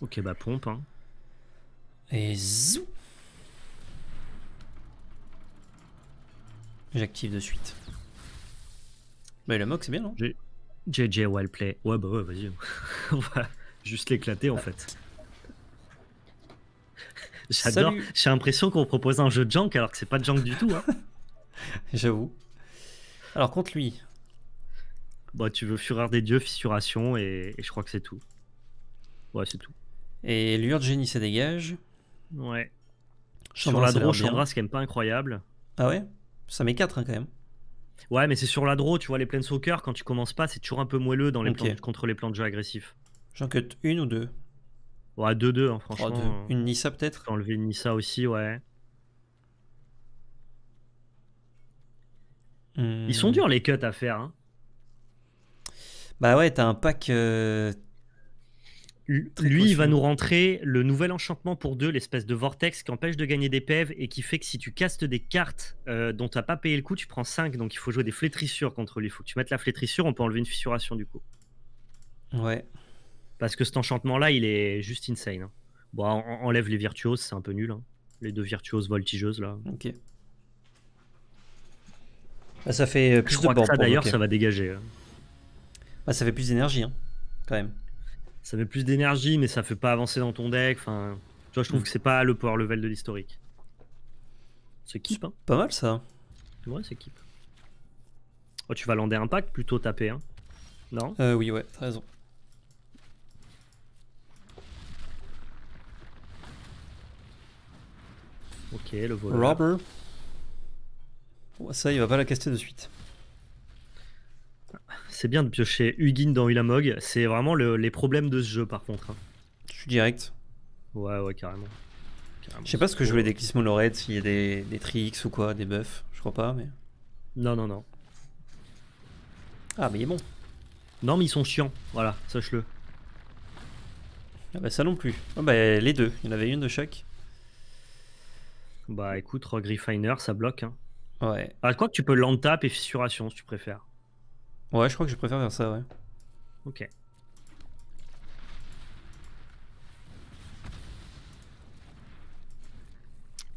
Ok, bah, pompe. Hein. Et zou J'active de suite. Bah, le moque, c'est bien, non JJ, well play. Ouais, bah, ouais, vas-y. On va juste l'éclater en ah. fait. J'adore. J'ai l'impression qu'on propose un jeu de junk alors que c'est pas de Jank du tout. Hein. J'avoue. Alors, contre lui. Bah, tu veux Fureur des Dieux, Fissuration, et, je crois que c'est tout. Ouais, c'est tout. Et Lure de Génie, ça dégage. Ouais. sur la draw, Chandra, c'est quand même pas incroyable. Ah ouais Ça met 4 hein, quand même. Ouais, mais c'est sur la draw, tu vois, les planes soccer, quand tu commences pas, c'est toujours un peu moelleux dans les contre les plans de jeu agressifs. J'en cut une ou deux Ouais, 2-2, en hein, franchement. Euh, une Nissa peut-être Enlever Nissa aussi, ouais. Hmm. Ils sont durs les cuts à faire. Hein. Bah ouais, t'as un pack. Euh, lui, il va nous rentrer le nouvel enchantement pour deux, l'espèce de vortex qui empêche de gagner des pèves et qui fait que si tu castes des cartes dont euh, dont t'as pas payé le coup, tu prends 5. Donc il faut jouer des flétrissures contre lui. Faut que tu mettes la flétrissure, on peut enlever une fissuration du coup. Ouais. Parce que cet enchantement-là, il est juste insane. Hein. Bon, enlève les virtuoses, c'est un peu nul. Hein. Les deux virtuoses voltigeuses, là. Ok. Ah, ça fait euh, plus Je crois que ça, d'ailleurs, ça va dégager. Bah, ça fait plus d'énergie, quand même. Ça fait plus d'énergie, mais ça fait pas avancer dans ton deck. Enfin, tu je trouve hmm. que c'est pas le power level de l'historique. C'est keep, hein. Pas mal, ça. Ouais, c'est keep. Oh, tu vas lander impact plutôt taper, hein. Non euh, Oui, ouais, t'as raison. Ok, le voleur. Robber. Ça, il va pas la caster de suite. C'est bien de piocher Hugin dans Ulamog, C'est vraiment les problèmes de ce jeu, par contre. Hein. Je suis direct. Ouais, ouais, carrément. je sais pas ce que je oh. voulais des Lorette s'il y a des, des tricks ou quoi, des buffs. Je crois pas, mais. Non, non, non. Ah, mais il est bon. Non, mais ils sont chiants. Voilà, sache-le. Ah, bah ça non plus. Ah, bah les deux. Il y en avait une de chaque. Bah écoute, Rogue Refiner, ça bloque. Hein. Ouais. Ah, quoi que tu peux land tap et fissuration si tu préfères. Ouais, je crois que je préfère faire ça, ouais. Ok.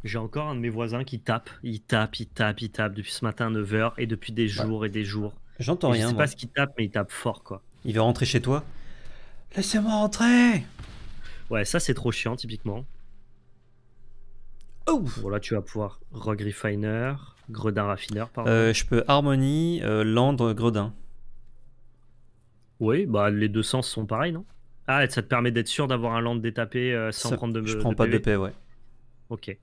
J'ai encore un de mes voisins qui tape, il tape, il tape, il tape depuis ce matin 9h et depuis des jours et des jours. J'entends rien. Je sais pas ce qu'il tape, mais il tape fort quoi. Il veut rentrer chez toi Laissez-moi rentrer Ouais, ça c'est trop chiant typiquement. Voilà, là, tu vas pouvoir Rogue Refiner, Gredin Raffineur, pardon. Euh, je peux Harmonie, euh, Landre, Gredin. Oui, bah les deux sens sont pareils, non Ah, ça te permet d'être sûr d'avoir un land détapé euh, sans prendre de Je prends pas de paix, ouais. Ok.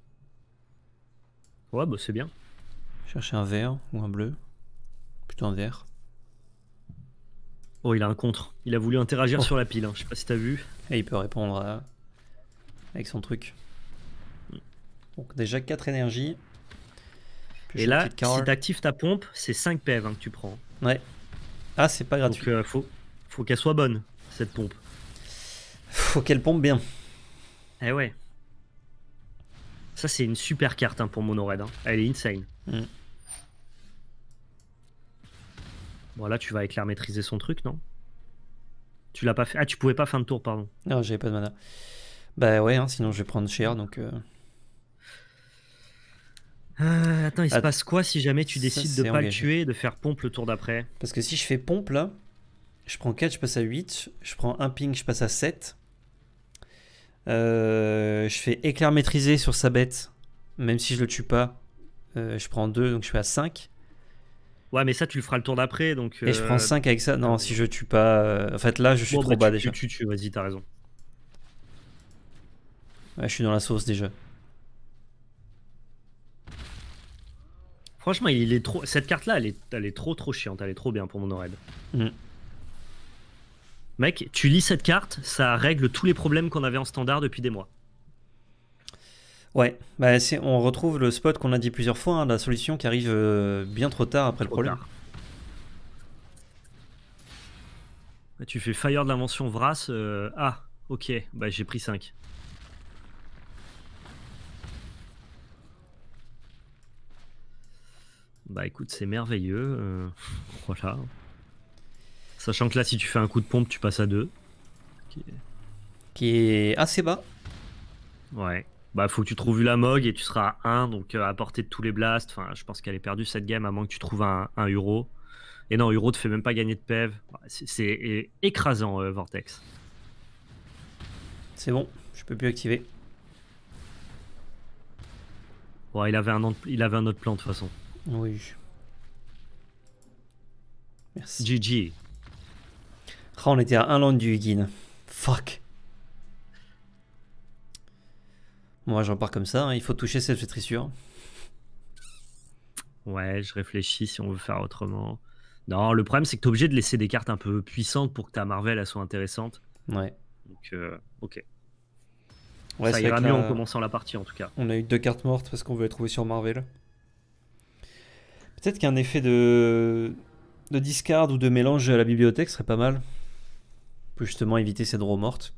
Ouais, bah c'est bien. Chercher un vert ou un bleu. Plutôt un vert. Oh, il a un contre. Il a voulu interagir oh. sur la pile, hein. je sais pas si t'as vu. Et il peut répondre avec son truc. Donc déjà 4 énergies. Et là, si t'actives ta pompe, c'est 5 PV e hein, que tu prends. Ouais. Ah, c'est pas gratuit. Donc euh, faut, qu'elle soit bonne, cette pompe. Faut qu'elle pompe bien. Eh ouais. Ça, c'est une super carte hein, pour Mono hein. Elle est insane. Mm. Bon, là, tu vas éclair maîtriser son truc, non Tu l'as pas fait. Ah, tu pouvais pas fin de tour, pardon. Non, j'avais pas de mana. Bah ouais, sinon je vais prendre Cher, donc. Euh, ah, attends, il se passe quoi si jamais tu décides de pas le tuer et de faire pompe le tour d'après Parce que si je fais pompe là, je prends 4, je passe à 8, je prends 1 ping, je passe à 7. Euh, je fais éclair maîtrisé sur sa bête, même si je le tue pas. Euh, je prends 2, donc je suis à 5. Ouais, mais ça, tu le feras le tour d'après, donc... Et je prends 5 euh, avec ça. Non, si je tue pas. En fait, là, je suis trop bah, bas déjà. tu, tu, vas-y, t'as raison. Ouais, je suis dans la sauce déjà. Franchement, il est trop. Cette carte-là, elle est... elle est trop trop chiante. Elle est trop bien pour mon oreille. Mm. Mec, tu lis cette carte, ça règle tous les problèmes qu'on avait en standard depuis des mois. Ouais, bah, on retrouve le spot qu'on a dit plusieurs fois, hein, la solution qui arrive euh, bien trop tard après le problème. Bah, tu fais fire de l'invention Vras. Euh, ah, ok, bah j'ai pris 5. Bah écoute, c'est merveilleux. Euh, voilà. Sachant que là, si tu fais un coup de pompe, tu passes à 2. Qui, est... assez bas. Ouais. Bah faut que tu trouves la Mog et tu seras à 1, donc euh, à portée de tous les blasts. Enfin, je pense qu'elle est perdue cette game à moins que tu trouves un, Euro. Et non, Euro te fait même pas gagner de PEV. Bah, c'est écrasant, euh, Vortex. C'est bon, je peux plus activer. Ouais, il avait un, il avait un autre plan de toute façon. Oui. Merci. GG. Ah, oh, on était à un land du Higgin. Fuck. Moi, j'en pars comme ça. Hein. Il faut toucher cette flétrissure. Ouais, je réfléchis si on veut faire autrement. Non, le problème, c'est que tu obligé de laisser des cartes un peu puissantes pour que ta Marvel soit intéressante. Ouais. Donc, euh, ok. Ouais, ça ira mieux en commençant la partie, en tout cas. On a eu deux cartes mortes parce qu'on veut les trouver sur Marvel. Peut-être qu'un effet de... de discard ou de mélange à la bibliothèque serait pas mal. Pour justement éviter ces draws morte.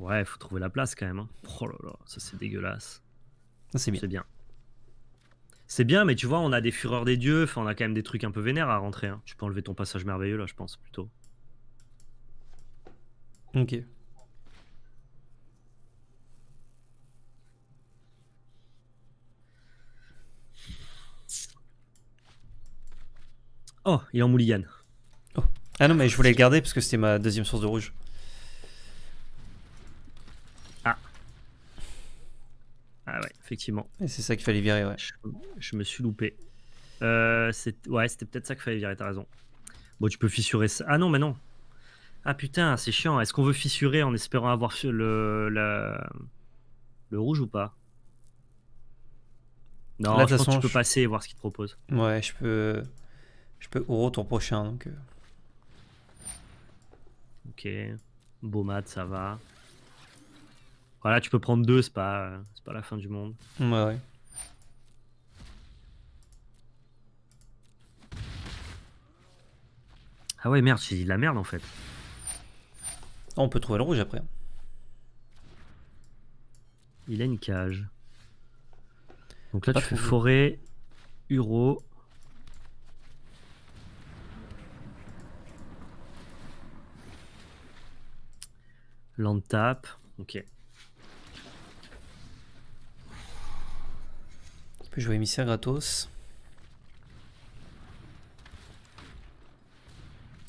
Ouais, faut trouver la place quand même. Hein. Oh là là, ça c'est dégueulasse. C'est bien. C'est bien. mais tu vois, on a des fureurs des dieux, enfin on a quand même des trucs un peu vénères à rentrer. Hein. Tu peux enlever ton passage merveilleux là, je pense, plutôt. Ok. Oh, il est en mouligane. Oh. Ah non, mais je voulais le garder parce que c'était ma deuxième source de rouge. Ah. Ah ouais, effectivement. c'est ça qu'il fallait virer, ouais. Je, me suis loupé. Euh, ouais, c'était peut-être ça qu'il fallait virer, t'as raison. Bon, tu peux fissurer ça. Ah non, mais non. Ah putain, c'est chiant. Est-ce qu'on veut fissurer en espérant avoir le, le, rouge ou pas Non, Là, je tu peux passer et voir ce qu'il te propose. Ouais, je peux... Je peux au retour prochain. Donc, euh. Ok. mat ça va. Voilà, tu peux prendre deux, c'est pas, c'est pas la fin du monde. Ouais, ouais. Ah ouais, merde, j'ai de la merde en fait. On peut trouver le rouge après. Hein. Il a une cage. Donc là, tu fais forêt, huro, Land tap, ok. je peux jouer émissaire gratos.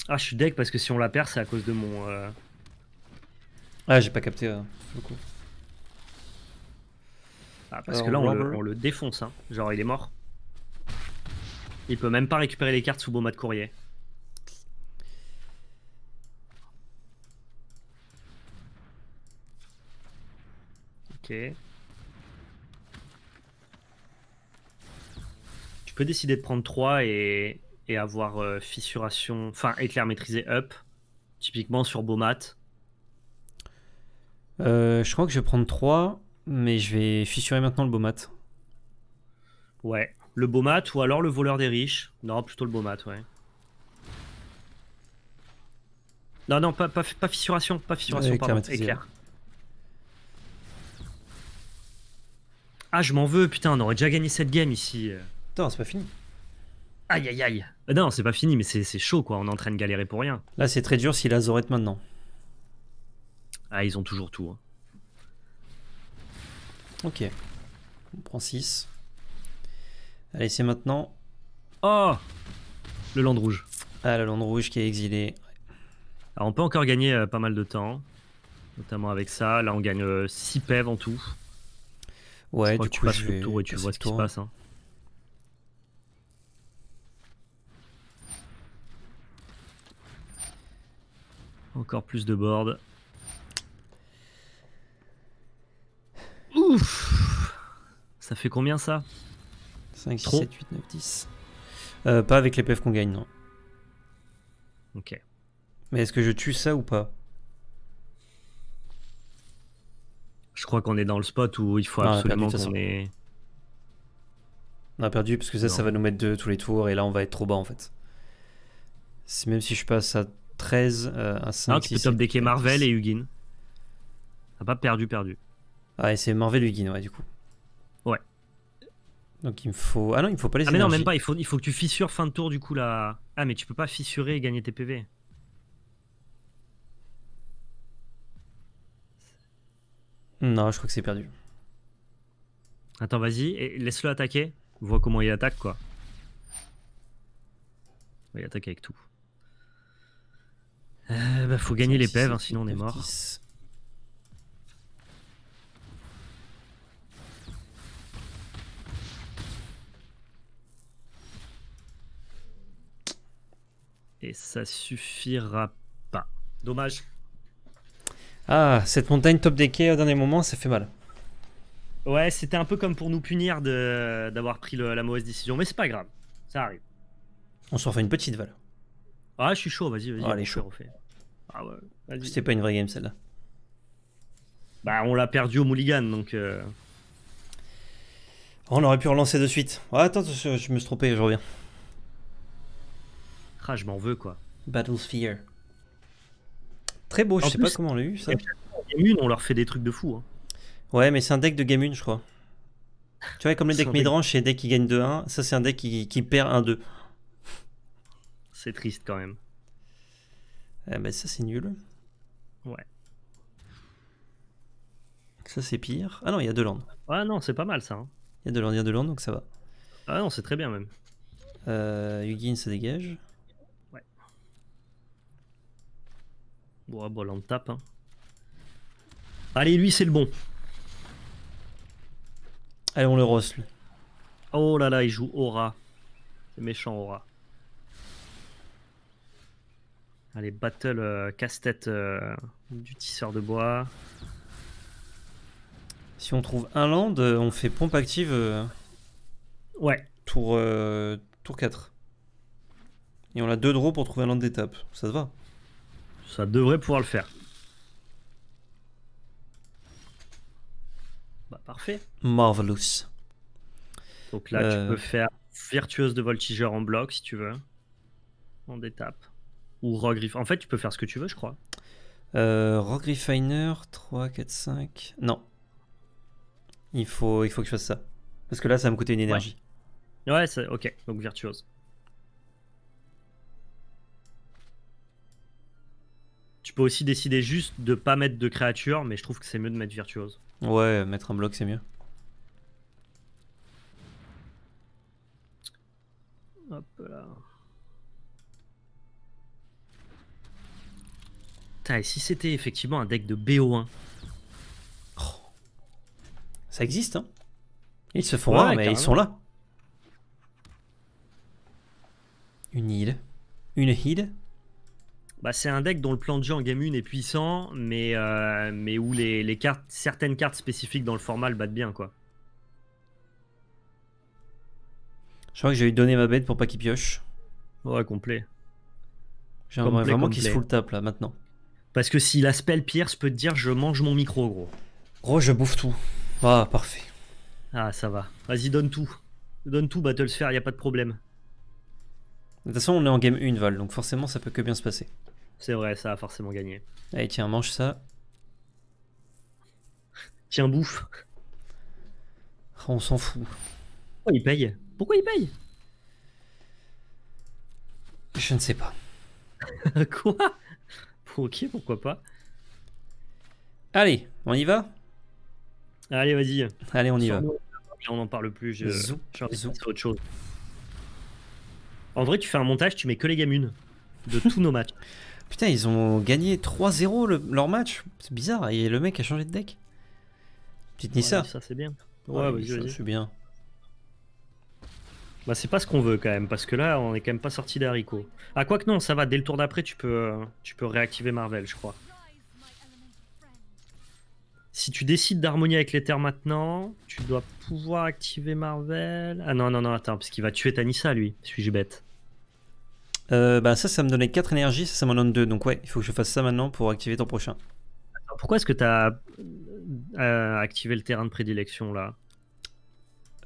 Ah, je suis deck parce que si on la perd, c'est à cause de mon. Euh, ah, j'ai pas capté euh, le coup. Ah, parce que euh, là, on le, défonce. Hein. Genre, il est mort. Il peut même pas récupérer les cartes sous Beauma de courrier. Tu peux décider de prendre 3 et, et avoir euh, fissuration, enfin éclair maîtrisé up, typiquement sur Beaumat. Euh, je crois que je vais prendre 3, mais je vais fissurer maintenant le Beaumat. Ouais, le Beaumat ou alors le voleur des riches. Non, plutôt le Beaumat, ouais. Non, non, pas, fissuration, pas fissuration, Ah, je m'en veux, putain, on aurait déjà gagné cette game ici. Attends c'est pas fini. Aïe aïe aïe. Euh, non, c'est pas fini, mais c'est chaud quoi, on est en train de galérer pour rien. Là, c'est très dur si la Zorette maintenant. Ah, ils ont toujours tout. Hein. Ok. On prend 6. Allez, c'est maintenant. Oh Le land rouge. Ah, le land rouge qui est exilé. Alors, on peut encore gagner euh, pas mal de temps. Hein. Notamment avec ça. Là, on gagne 6 euh, pèves en tout. Ouais, tu passes le tour et tu vois ce qui se passe. Hein. Encore plus de board. Ouf Ça fait combien ça 5, 6, 7, 8, 9, 10. Euh, pas avec les PF qu'on gagne, non. Ok. Mais est-ce que je tue ça ou pas Je crois qu'on est dans le spot où il faut absolument qu'on ait... On a perdu parce que ça, ça va nous mettre deux tous les tours et là on va être trop bas en fait. même si je passe à 13, euh, à 5. Non, tu peux top Marvel et Hugin. T'as pas perdu, perdu. Ah, et c'est Marvel Hugin, ouais, du coup. Ouais. Donc il me faut. Ah non, il faut pas les. Ah, mais non, même pas, il faut, il faut que tu fissures fin de tour du coup là. Ah, mais tu peux pas fissurer et gagner tes PV. Non, je crois que c'est perdu. Attends, vas-y, laisse-le attaquer. Vois comment il attaque, quoi. Il attaque avec tout. Euh, bah, faut gagner les hein, sinon on est mort. Et ça suffira pas. Dommage. Ah, cette montagne top quais au dernier moment, ça fait mal. Ouais, c'était un peu comme pour nous punir d'avoir pris la mauvaise décision, mais c'est pas grave, ça arrive. On se refait une petite valeur. Ah, je suis chaud, vas-y, vas-y. Oh, ah, C'était pas une vraie game celle-là. Bah, on l'a perdu au Mulligan, donc. Euh. On aurait pu relancer de suite. Ouais ah, attends, je, je, me suis trompé, je reviens. Ah, je m'en veux quoi. Battle Sphere. Très beau, je sais pas comment on l'a eu ça. on leur fait des trucs de fou. Hein. Ouais, mais c'est un deck de Gamune, je crois. Tu vois, comme les deck Midrange, c'est un deck qui gagne 2-1. Ça, c'est un deck qui, perd 1-2. C'est triste quand même. Eh ben ça, c'est nul. Ouais. Ça, c'est pire. Ah non, il y a deux landes. Ah non, c'est pas mal ça. Hein. Il y a deux landes, il y a deux landes, donc ça va. Ah non, c'est très bien même. Euh, Ugin, ça dégage. Bon, ah, bon, tape. Hein. Allez, lui, c'est le bon. Allez, on le rossle. Oh là là, il joue Aura. C'est méchant, Aura. Allez, battle euh, casse-tête euh, du tisseur de bois. Si on trouve un land, euh, on fait pompe active. ouais. Tour, tour 4. Et on a deux draws pour trouver un land d'étape. Ça se va ça devrait pouvoir le faire. Bah, parfait. Marvelous. Donc là, tu euh. peux faire virtuose de Voltigeur en bloc si tu veux. En détape. Ou Rogue En fait, tu peux faire ce que tu veux, je crois. Euh, Rogue Refiner, 3, 4, 5. Non. Il faut, il faut que je fasse ça. Parce que là, ça me coûter une énergie. Ouais, ouais ok. Donc Virtuose. Tu peux aussi décider juste de pas mettre de créature, mais je trouve que c'est mieux de mettre virtuose. Ouais, mettre un bloc, c'est mieux. Hop là. si c'était effectivement un deck de BO1 Ça existe, hein Ils se font mais ils sont là. Une île. Une île bah, c'est un deck dont le plan de jeu en game 1 est puissant, mais, euh, mais où les, cartes, certaines cartes spécifiques dans le format le battent bien. quoi. Je crois que j'ai donné ma bête pour pas qu'il pioche. Ouais, complet. J'aimerais vraiment qu'il se fout le tape là maintenant. Parce que si la spell Pierce peut te dire je mange mon micro, gros. Gros, je bouffe tout. Ah, parfait. Ah, ça va. Vas-y, donne tout. Donne tout, il y a pas de problème. De toute façon, on est en game 1 vol, donc forcément, ça peut que bien se passer. C'est vrai, ça a forcément gagné. Allez, tiens, mange ça. Tiens, bouffe. Oh, on s'en fout. Pourquoi il paye Pourquoi il paye Je ne sais pas. Quoi Ok, pourquoi pas. Allez, on y va Allez, vas-y. Allez, on y va. on n'en parle plus. Je, zou, zou. autre chose. En vrai, tu fais un montage, tu mets que les gamines de tous nos matchs. Putain, ils ont gagné 3-0 leur match. C'est bizarre. Et le mec a changé de deck. Petite Nissa. ça, c'est bien. Ouais, ouais Je bien. Bah, c'est pas ce qu'on veut quand même, parce que là, on est quand même pas sorti d'haricots. Ah, que non, ça va. Dès le tour d'après, tu peux, euh, tu peux réactiver Marvel, je crois. Si tu décides d'harmonier avec les terres maintenant, tu dois pouvoir activer Marvel. Ah non, non, non, attends, parce qu'il va tuer Tanissa, lui. Suis-je bête euh, Bah ça, ça me donnait 4 énergies, ça, ça m'en donne 2. Donc ouais, il faut que je fasse ça maintenant pour activer ton prochain. pourquoi est-ce que t'as euh, activé le terrain de prédilection, là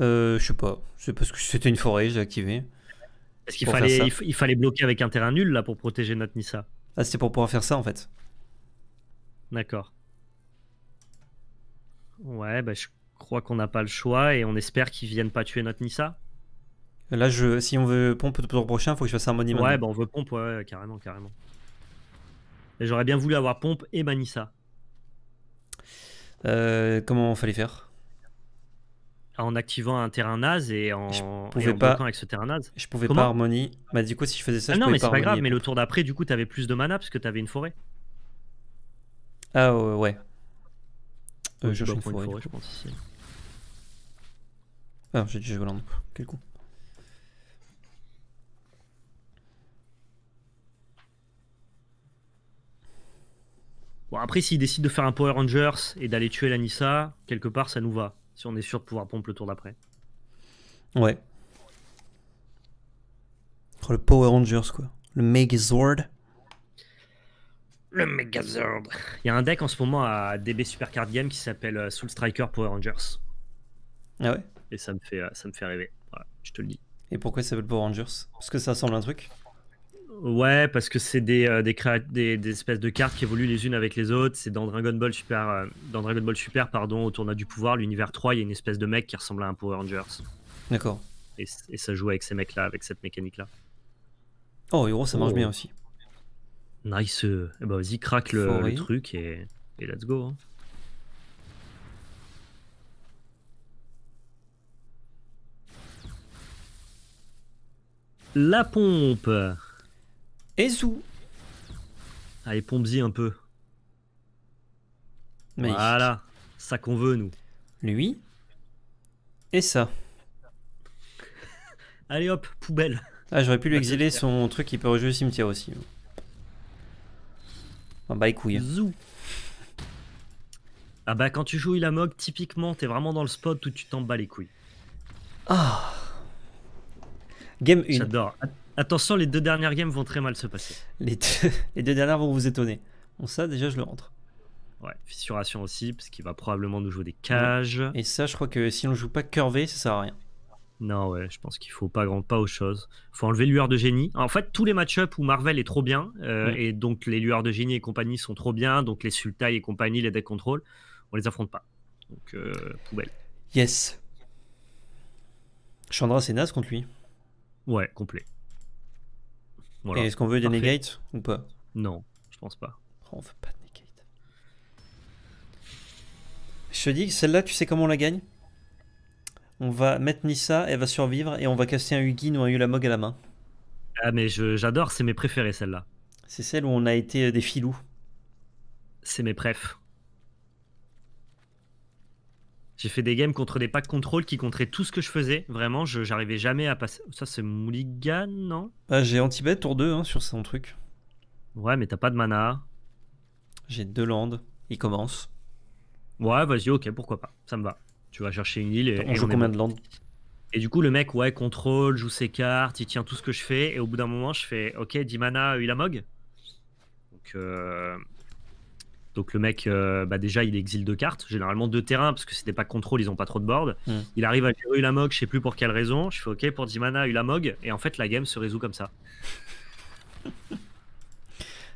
euh, Je sais pas. C'est parce que c'était une forêt, j'ai activé. Parce qu'il fallait, il, fallait bloquer avec un terrain nul, là, pour protéger notre Nissa. Ah, c'est pour pouvoir faire ça, en fait. D'accord. Ouais, bah, je crois qu'on n'a pas le choix et on espère qu'ils viennent pas tuer notre Nissa. Là, je, si on veut pompe pour le prochain, faut que je fasse un Ouais, bah on veut pompe, ouais, carrément, carrément. J'aurais bien voulu avoir pompe et Manissa. Euh, comment fallait faire En activant un terrain naze et en, je pouvais pas, avec ce terrain naze. Je pouvais pas harmonie. Bah du coup, si je faisais ça, ah non, mais c'est pas grave. Mais le tour d'après, du coup, t'avais plus de mana parce que t'avais une forêt. Ah ouais. Euh, je cherche bah, forêt, je pense, ici. Ah, j'ai du Quel coup. Bon, après, s'il décide de faire un Power Rangers et d'aller tuer l'Anissa, quelque part, ça nous va. Si on est sûr de pouvoir pomper le tour d'après. Ouais. le Power Rangers, quoi. Le Megazord. Le Megazord. Il y a un deck en ce moment à DB Super Card Game qui s'appelle euh, Soul Striker Power Rangers. Ah ouais Et ça me fait, euh, ça me fait rêver. je te le dis. Et pourquoi ça s'appelle Power Rangers Parce que ça ressemble à un truc Ouais, parce que c'est euh, des, des, espèces de cartes qui évoluent les unes avec les autres. C'est dans Dragon Ball Super, dans Dragon Ball Super pardon, au tournoi du pouvoir, l'univers 3, il y a une espèce de mec qui ressemble à un Power Rangers. D'accord. Et, ça joue avec ces mecs-là, avec cette mécanique-là. Oh, Hero, ça marche oh. bien aussi. Nice. Eh ben, vas-y, craque le, truc et, let's go. Hein. La pompe. Et sous. Allez, ah, pompe-y un peu. Voilà, ça qu'on veut, nous. Lui. Et ça. Allez hop, poubelle. Ah, j'aurais pu lui exiler son truc, qui peut rejouer au cimetière aussi. Ah bah les couilles. Hein. Ah bah quand tu joues Ilamog, typiquement, t'es vraiment dans le spot où tu t'en bats les couilles. Ah. Game 1. J'adore. Attention, les deux dernières games vont très mal se passer. Les deux, les deux dernières vont vous étonner. Bon, ça, déjà, je le rentre. Ouais, fissuration aussi, parce qu'il va probablement nous jouer des cages. Et ça, je crois que si on joue pas curvé, ça sert à rien. Non, ouais, je pense qu'il faut pas grand pas aux choses. faut enlever lueur de génie. En fait, tous les match-ups où Marvel est trop bien, euh, mm. et donc les lueurs de génie et compagnie sont trop bien, donc les Sultai et compagnie, les deck control, on les affronte pas. Donc, euh, poubelle. Yes. Chandra, c'est naze contre lui. Ouais, complet. est-ce qu'on veut des negates ou pas Non, je pense pas. Oh, on veut pas de negate. Je te dis, celle-là, tu sais comment on la gagne on va mettre Nissa, elle va survivre et on va casser un Ugin ou un Ulamog à la main. Ah mais j'adore, c'est mes préférées celles-là. C'est celle où on a été euh, des filous. C'est mes prefs. J'ai fait des games contre des packs contrôle qui contraient tout ce que je faisais. Vraiment, j'arrivais jamais à passer. Ça, c'est Mulligan, non bah, J'ai antibet tour 2 hein, sur son truc. Ouais, mais t'as pas de mana. J'ai deux landes. Il commence. Ouais, vas-y, ok, pourquoi pas. Ça me va. Tu vas chercher une île et. On joue combien de land et du coup, le mec, ouais, contrôle, joue ses cartes, il tient tout ce que je fais. Et au bout d'un moment, je fais Ok, Dimana, il a mog. Donc, euh, Donc le mec, euh, bah déjà, il exile deux cartes, généralement deux terrains, parce que c'était pas contrôle, ils ont pas trop de board. Hmm. Il arrive à gérer la mog, je sais plus pour quelle raison. Je fais OK pour Dimana, mog Et en fait, la game se résout comme ça.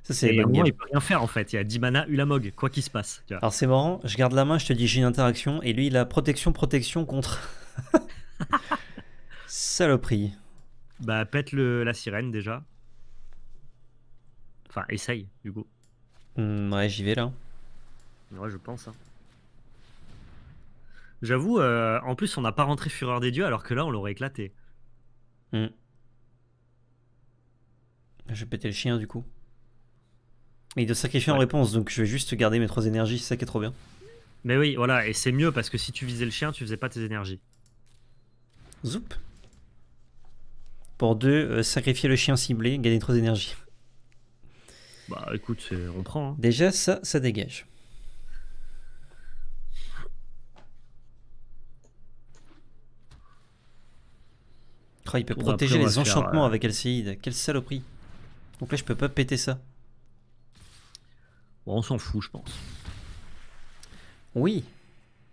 Ça, c'est il peut rien faire en fait. Il y a Dimana Ulamog, quoi qu'il se passe. Alors c'est marrant, je garde la main, je te dis j'ai une interaction, et lui il a protection, protection contre. Saloperie. Bah pète le, la sirène déjà. Enfin, essaye du coup. Hmm, ouais, j'y vais là. Ouais, je pense. Hein. J'avoue, euh, en plus, on n'a pas rentré Fureur des Dieux alors que là, on l'aurait éclaté. Hmm. Je vais péter le chien du coup. Il de sacrifier en réponse, donc je vais juste garder mes trois énergies, c'est ça qui est trop bien. Mais oui, voilà, et c'est mieux parce que si tu visais le chien, tu faisais pas tes énergies. Zoup. Pour deux, euh, sacrifier le chien ciblé, gagner 3 énergies. Bah écoute, on prend. Hein. Déjà, ça, ça dégage. Oh, il peut protéger les enchantements euh, avec Alcéide. Quelle saloperie. Donc là, je peux pas péter ça on s'en fout, je pense. Oui,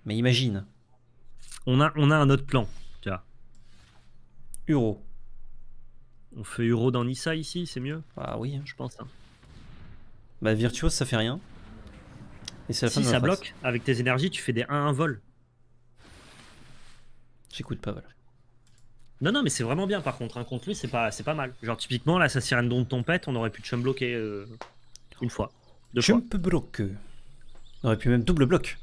mais imagine. On a, on a un autre plan, tu vois. euro On fait euro dans Nissa ici, c'est mieux Ah oui, hein, je pense. Hein. Bah Virtuose, ça fait rien. Et si ça bloque, avec tes énergies, tu fais des 1-1 vol. J'écoute pas, voilà. Non, non, mais c'est vraiment bien par contre. Un hein. contre lui, c'est pas, pas mal. Genre, typiquement, là, sa don de tempête, on aurait pu chum bloquer euh, une fois. Chimp Chump bloc. On aurait pu même double bloc.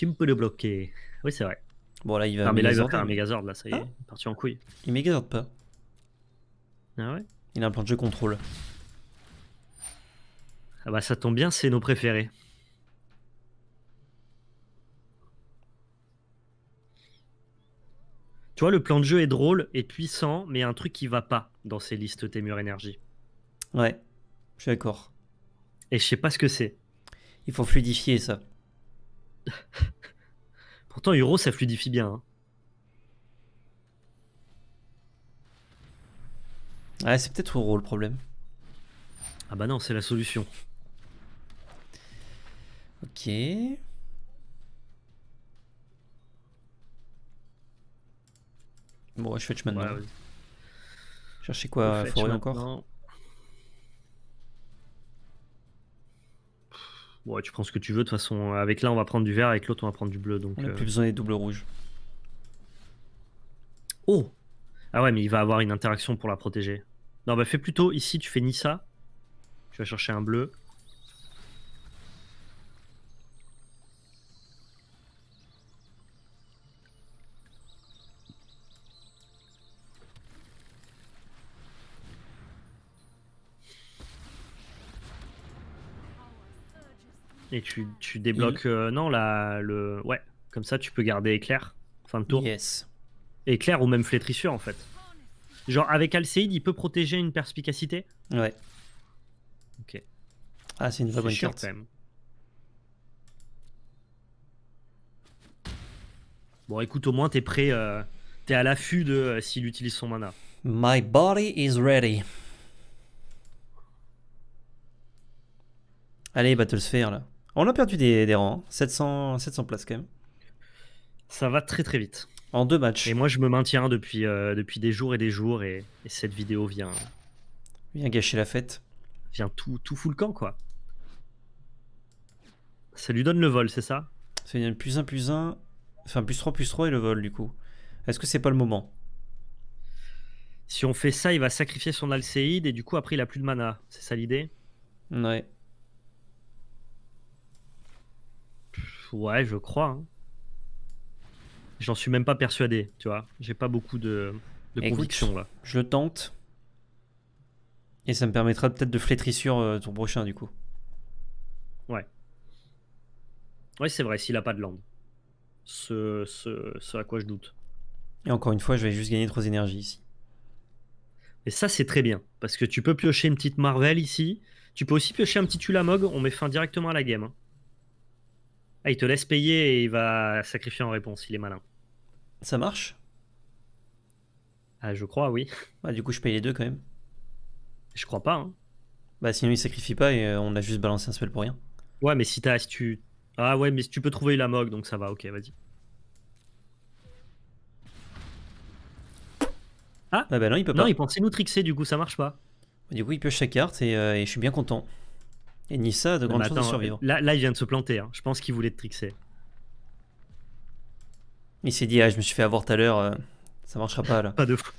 peux le bloquer. Oui, c'est vrai. Bon, là, il va. Non, mais là, il va faire un Megazord, là, ça y est. Hein il est parti en couille. Il Megazord pas. Ah ouais Il a un plan de jeu contrôle. Ah bah, ça tombe bien, c'est nos préférés. Tu vois, le plan de jeu est drôle et puissant, mais un truc qui va pas dans ces listes Témur Énergie. Ouais, je suis d'accord. Et je sais pas ce que c'est. Il faut fluidifier ça. Pourtant, Euro, ça fluidifie bien. Hein. Ouais, c'est peut-être Euro le problème. Ah bah non, c'est la solution. Ok. Bon, je fais maintenant. Ouais, Chercher quoi Forêt encore Ouais, tu prends ce que tu veux. De toute façon, euh, avec l'un, on va prendre du vert, avec l'autre, on va prendre du bleu. Donc, on n'a euh. plus besoin des doubles rouges. Oh Ah ouais, mais il va avoir une interaction pour la protéger. Non, bah fais plutôt ici, tu fais Nissa. Tu vas chercher un bleu. tu, débloques. Mhm. Euh, non, là, le. Ouais, comme ça, tu peux garder éclair. Fin de tour. Yes. Éclair ou même flétrissure, en fait. Genre, avec Alcéide, il peut protéger une perspicacité Ouais. Ok. Ah, c'est une bonne Bon, écoute, au moins, t'es prêt. Euh, t'es à l'affût de euh, s'il utilise son mana. My body is ready. Allez, Battlesphere, là. On a perdu des, des rangs, 700, 700 places quand même. Ça va très très vite. En deux matchs. Et moi je me maintiens depuis, euh, depuis des jours et des jours et, cette vidéo vient... Vient gâcher la fête. Vient tout, tout fout le camp quoi. Ça lui donne le vol, c'est ça C'est une plus 1, plus 1, enfin plus 3, plus 3 et le vol du coup. Est-ce que c'est pas le moment Si on fait ça, il va sacrifier son Alcéide et du coup après il a plus de mana. C'est ça l'idée Ouais. Ouais, je crois. Hein. J'en suis même pas persuadé, tu vois. J'ai pas beaucoup de, conviction là. Je le tente. Et ça me permettra peut-être de flétrir sur euh, ton prochain du coup. Ouais. Ouais, c'est vrai, s'il a pas de land. Ce, à quoi je doute. Et encore une fois, je vais juste gagner 3 énergies ici. Et ça, c'est très bien. Parce que tu peux piocher une petite Marvel ici. Tu peux aussi piocher un petit ulamog On met fin directement à la game. Hein. Ah, il te laisse payer et il va sacrifier en réponse, il est malin. Ça marche Ah, je crois, oui. Bah, du coup, je paye les deux quand même. Je crois pas. Hein. Bah, sinon, il sacrifie pas et euh, on a juste balancé un spell pour rien. Ouais, mais si, as, si tu. Ah, ouais, mais si tu peux trouver la mog, donc ça va, ok, vas-y. Ah, ah bah non, il peut pas. Non, il pensait nous trixer, du coup, ça marche pas. Du coup, il pioche sa carte et euh, je suis bien content. Et Nissa de grandes chances Là, il vient de se planter. Hein. Je pense qu'il voulait te trixer. Il s'est dit, ah, je me suis fait avoir tout à l'heure, euh, ça marchera pas là. pas deux fois.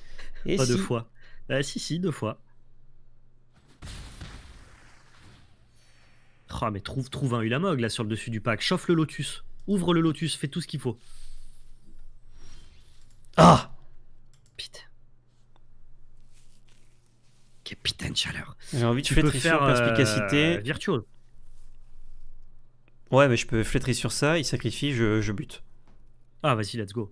pas si... deux fois. Euh, si, si, deux fois. Oh, mais trouve, trouve un Ulamog là sur le dessus du pack. Chauffe le Lotus. Ouvre le Lotus, fais tout ce qu'il faut. Ah chaleur. J'ai envie de flétrir sur euh, perspicacité. Ouais, mais je peux flétrir sur ça, il sacrifie, je, bute. Ah, vas-y, let's go.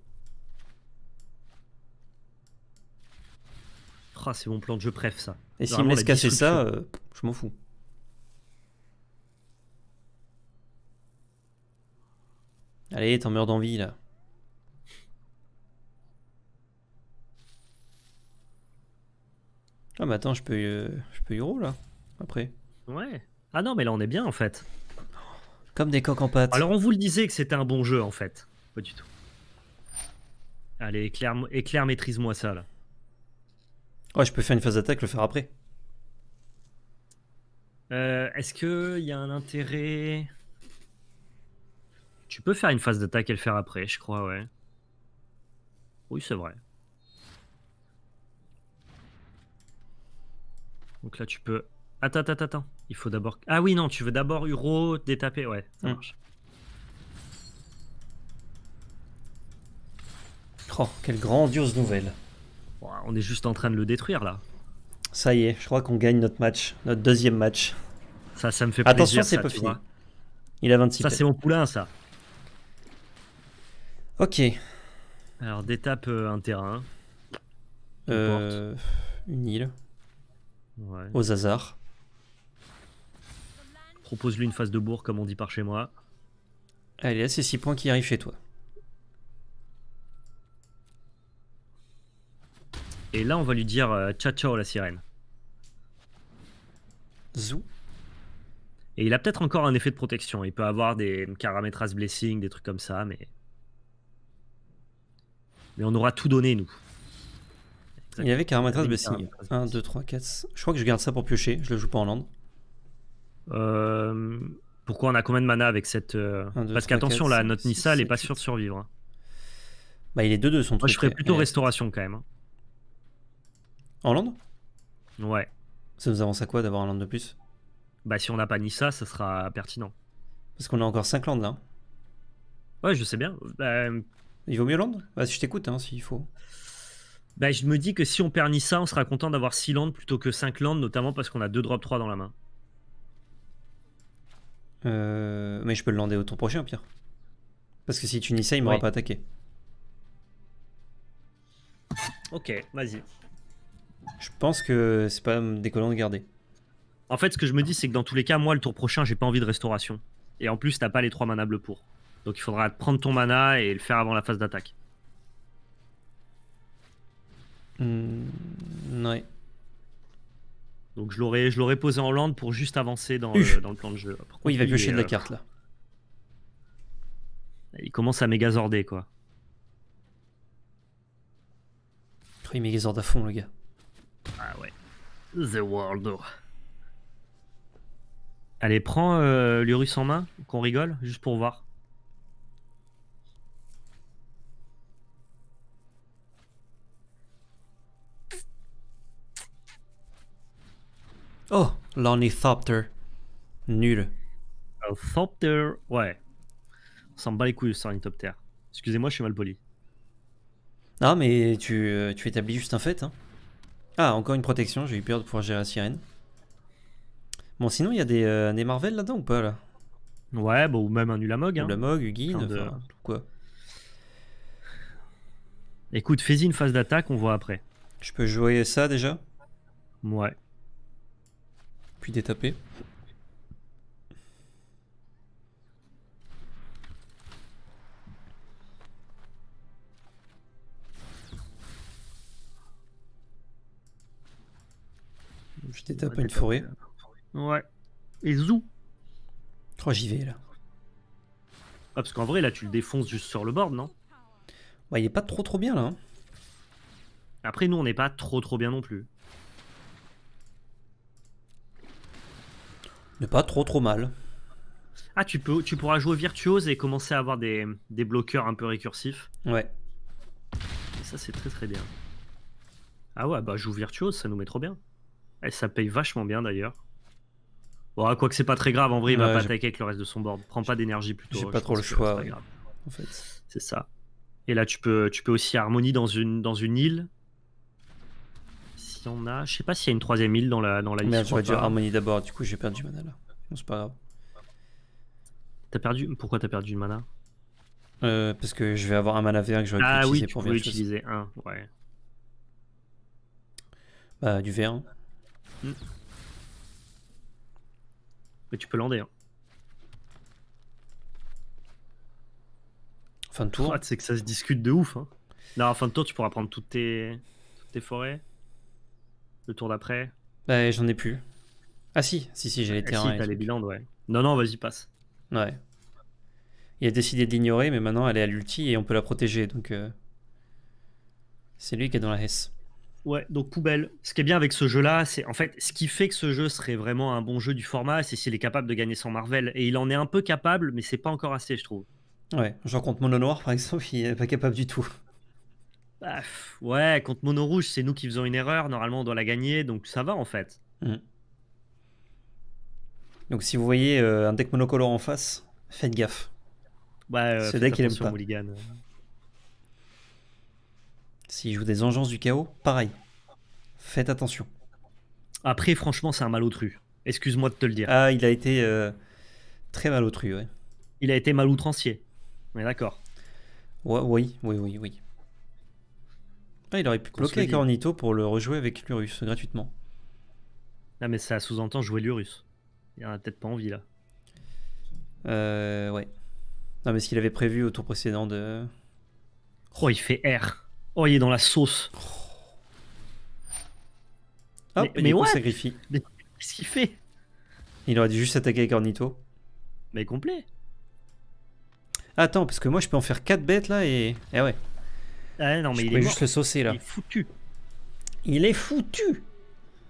Ah, c'est mon plan de jeu préf, ça. Et s'il me laisse casser ça, euh, je m'en fous. Allez, t'en meurs d'envie, là. Ah, mais attends, je peux, je peux là, après. Ouais. Ah non, mais là on est bien en fait. Comme des coques en pâte. Alors on vous le disait que c'était un bon jeu en fait. Pas du tout. Allez, éclair, éclair maîtrise-moi ça là. Ouais, oh, je peux faire une phase d'attaque, le faire après. Euh, Est-ce Il y a un intérêt Tu peux faire une phase d'attaque et le faire après, je crois, ouais. Oui, c'est vrai. Donc là, tu peux. Attends, attends, attends. Il faut d'abord. Ah oui, non, tu veux d'abord Uro détaper. Ouais, ça mm. marche. Oh, quelle grandiose nouvelle. on est juste en train de le détruire là. Ça y est, je crois qu'on gagne notre match, notre deuxième match. Ça, ça me fait plaisir. Attention, c'est pas fini. Il a 26. Ça, c'est mon poulain, ça. Ok. Alors, détape euh, un terrain. Euh, une île. Ouais. Aux hasards. Propose-lui une phase de bourre, comme on dit par chez moi. Allez, là, c'est 6 points qui arrivent chez toi. Et là, on va lui dire euh, ciao ciao la sirène. Zou. Et il a peut-être encore un effet de protection. Il peut avoir des caramétras blessing, des trucs comme ça, mais. Mais on aura tout donné, nous. Il y avait Karamatras Blessing. 1, 2, 3, 4. Je crois que je garde ça pour piocher. Je le joue pas en land. Euh, pourquoi on a combien de mana avec cette. Euh, parce qu'attention, là, notre Elle est pas sûre de survivre. Hein. Bah, il est 2-2 son Moi, je ferais plutôt restauration quand même. Hein. En land Ouais. Ça nous avance à quoi d'avoir un land de plus Bah, si on n'a pas Nissa, ça sera pertinent. Parce qu'on a encore 5 landes, là. Hein. Ouais, je sais bien. Bah, euh, il vaut mieux land Bah, si je t'écoute, hein, s'il faut bah, je me dis que si on perd ça, on sera content d'avoir 6 landes plutôt que 5 landes, notamment parce qu'on a 2 drop 3 dans la main. Euh, mais je peux le lander au tour prochain, pire. Parce que si tu Nissa, il m'aura pas attaqué. Ok, vas-y. Je pense que c'est pas décollant de garder. En fait, ce que je me dis, c'est que dans tous les cas, moi, le tour prochain, j'ai pas envie de restauration. Et en plus, t'as pas les 3 manables pour. Donc il faudra prendre ton mana et le faire avant la phase d'attaque. Mm, ouais. Donc je l'aurais, je l'aurais posé en land pour juste avancer dans, le, plan de jeu. Pourquoi il va piocher de la euh, carte là. Il commence à mégazorder quoi. Oh, il mégazorde à fond le gars. Ah ouais. The World. Allez, prends euh, l'Urus en main, qu'on rigole, juste pour voir. Oh, l'ornithopter. Nul. Un ouais. On s'en bat les couilles, ornithopter. Excusez-moi, je suis mal poli. Ah, mais tu, euh, tu établis juste un fait. Hein. Ah, encore une protection, j'ai eu peur de pouvoir gérer la sirène. Bon, sinon, il y a des, euh, des Marvel là-dedans ou pas là Ouais, bon, bah, ou même un Ulamog. Hein. Ulamog, Ugin, de... quoi. Écoute, fais-y une phase d'attaque, on voit après. Je peux jouer ça déjà Ouais puis détaper. Je t'ai une forêt. Ouais. Et zou Oh, j'y vais là. Ah, parce qu'en vrai, là, tu le défonces juste sur le board, non Bah, il est pas trop trop bien là. Hein. Après, nous, on n'est pas trop trop bien non plus. Mais pas trop trop mal. Ah, tu, peux, tu pourras jouer virtuose et commencer à avoir des, bloqueurs un peu récursifs. Ouais. Et ça, c'est très très bien. Ah ouais, bah joue virtuose, ça nous met trop bien. Et ça paye vachement bien d'ailleurs. Bon, ah, quoi que c'est pas très grave, en vrai, il va pas attaquer avec le reste de son board. Prends pas d'énergie plutôt. J'ai pas trop le choix. En fait. C'est ça. Et là, tu peux, tu peux aussi harmonie dans une, dans une île on a. Je sais pas s'il y a une troisième île dans la, dans la liste. j'aurais harmonie d'abord, du coup j'ai perdu mana là. c'est pas grave. as perdu Pourquoi t'as perdu du mana euh, Parce que je vais avoir un mana vert que j'aurais pu ah utiliser pour Ah oui, tu peux utiliser un, ouais. Bah, du vert. Hmm. Mais tu peux lander. Hein. Fin de tour. C'est que ça se discute de ouf. Hein. Non, fin de tour, tu pourras prendre toutes tes, toutes tes forêts. Le tour d'après Bah, j'en ai plus. Ah si, si, si, j'ai les ah, ouais. Non, non, vas-y, passe. Ouais. Il a décidé d'ignorer, mais maintenant elle est à l'ulti et on peut la protéger, donc... Euh, c'est lui qui est dans la Hesse. Ouais, donc poubelle. Ce qui est bien avec ce jeu-là, c'est en fait ce qui fait que ce jeu serait vraiment un bon jeu du format, c'est s'il est capable de gagner sans Marvel. Et il en est un peu capable, mais c'est pas encore assez, je trouve. Ouais, j'en compte mon Noir par exemple, il est pas capable du tout. Bah, ouais, contre Mono Rouge, c'est nous qui faisons une erreur. Normalement, on doit la gagner, donc ça va en fait. Mm. Donc, si vous voyez euh, un deck monocolore en face, faites gaffe. Bah, euh, deck, il aime pas. Si S'il joue des engences du chaos, pareil. Faites attention. Après, franchement, c'est un malotru. Excuse-moi de te le dire. Ah, il a été euh, très malotru, ouais. Il a été maloutrancier. Mais d'accord. Ouais, oui, oui, oui, oui il aurait pu bloquer Cornito pour le rejouer avec Lurus gratuitement. Non, ah, mais ça sous-entend jouer Lurus. Il en a peut-être pas envie là. Euh, ouais. Non, mais ce qu'il avait prévu au tour précédent de. Oh, il fait R. Oh, il est dans la sauce. Hop, mais, mais, sacrifie. Mais qu'est-ce qu'il fait Il aurait dû juste attaquer Cornito. Mais complet. Attends, parce que moi je peux en faire 4 bêtes là et. Eh ouais. Ah non, mais il est juste là. Il est foutu. Il est foutu.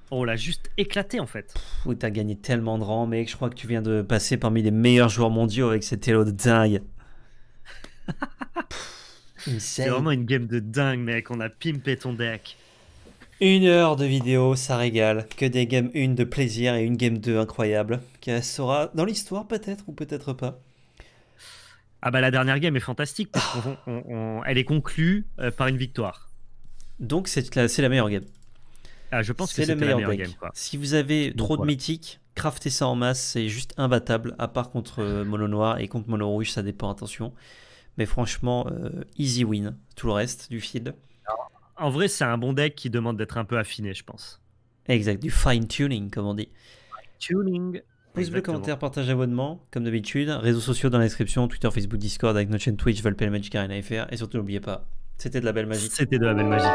On oh, l'a juste éclaté en fait. Pff, t'as gagné tellement de rangs, mec. Je crois que tu viens de passer parmi les meilleurs joueurs mondiaux avec cet élo de dingue. C'est vraiment une game de dingue, mec. On a pimpé ton deck. Une heure de vidéo, ça régale. Que des games 1 de plaisir et une game 2 incroyable. Qui sera dans l'histoire peut-être ou peut-être pas. Ah bah la dernière game est fantastique parce oh. est conclue euh, par une victoire. Donc c'est la, meilleure game. Ah, je pense que c'est la meilleure game. Si vous avez trop de mythiques, craftez ça en masse, c'est juste imbattable, à part contre euh, Mono Noir et contre Mono Rouge, ça dépend, attention. Mais franchement, euh, easy win, tout le reste du field. En vrai, c'est un bon deck qui demande d'être un peu affiné, je pense. Exact, du fine tuning, comme on dit. tuning. Pouce bleu, commentaire, partage, abonnement, comme d'habitude. Réseaux sociaux dans la description, Twitter, Facebook, Discord, avec notre chaîne Twitch, Valpel Magic Arena FR. Et surtout, n'oubliez pas, c'était de la belle magie. C'était de la belle magie.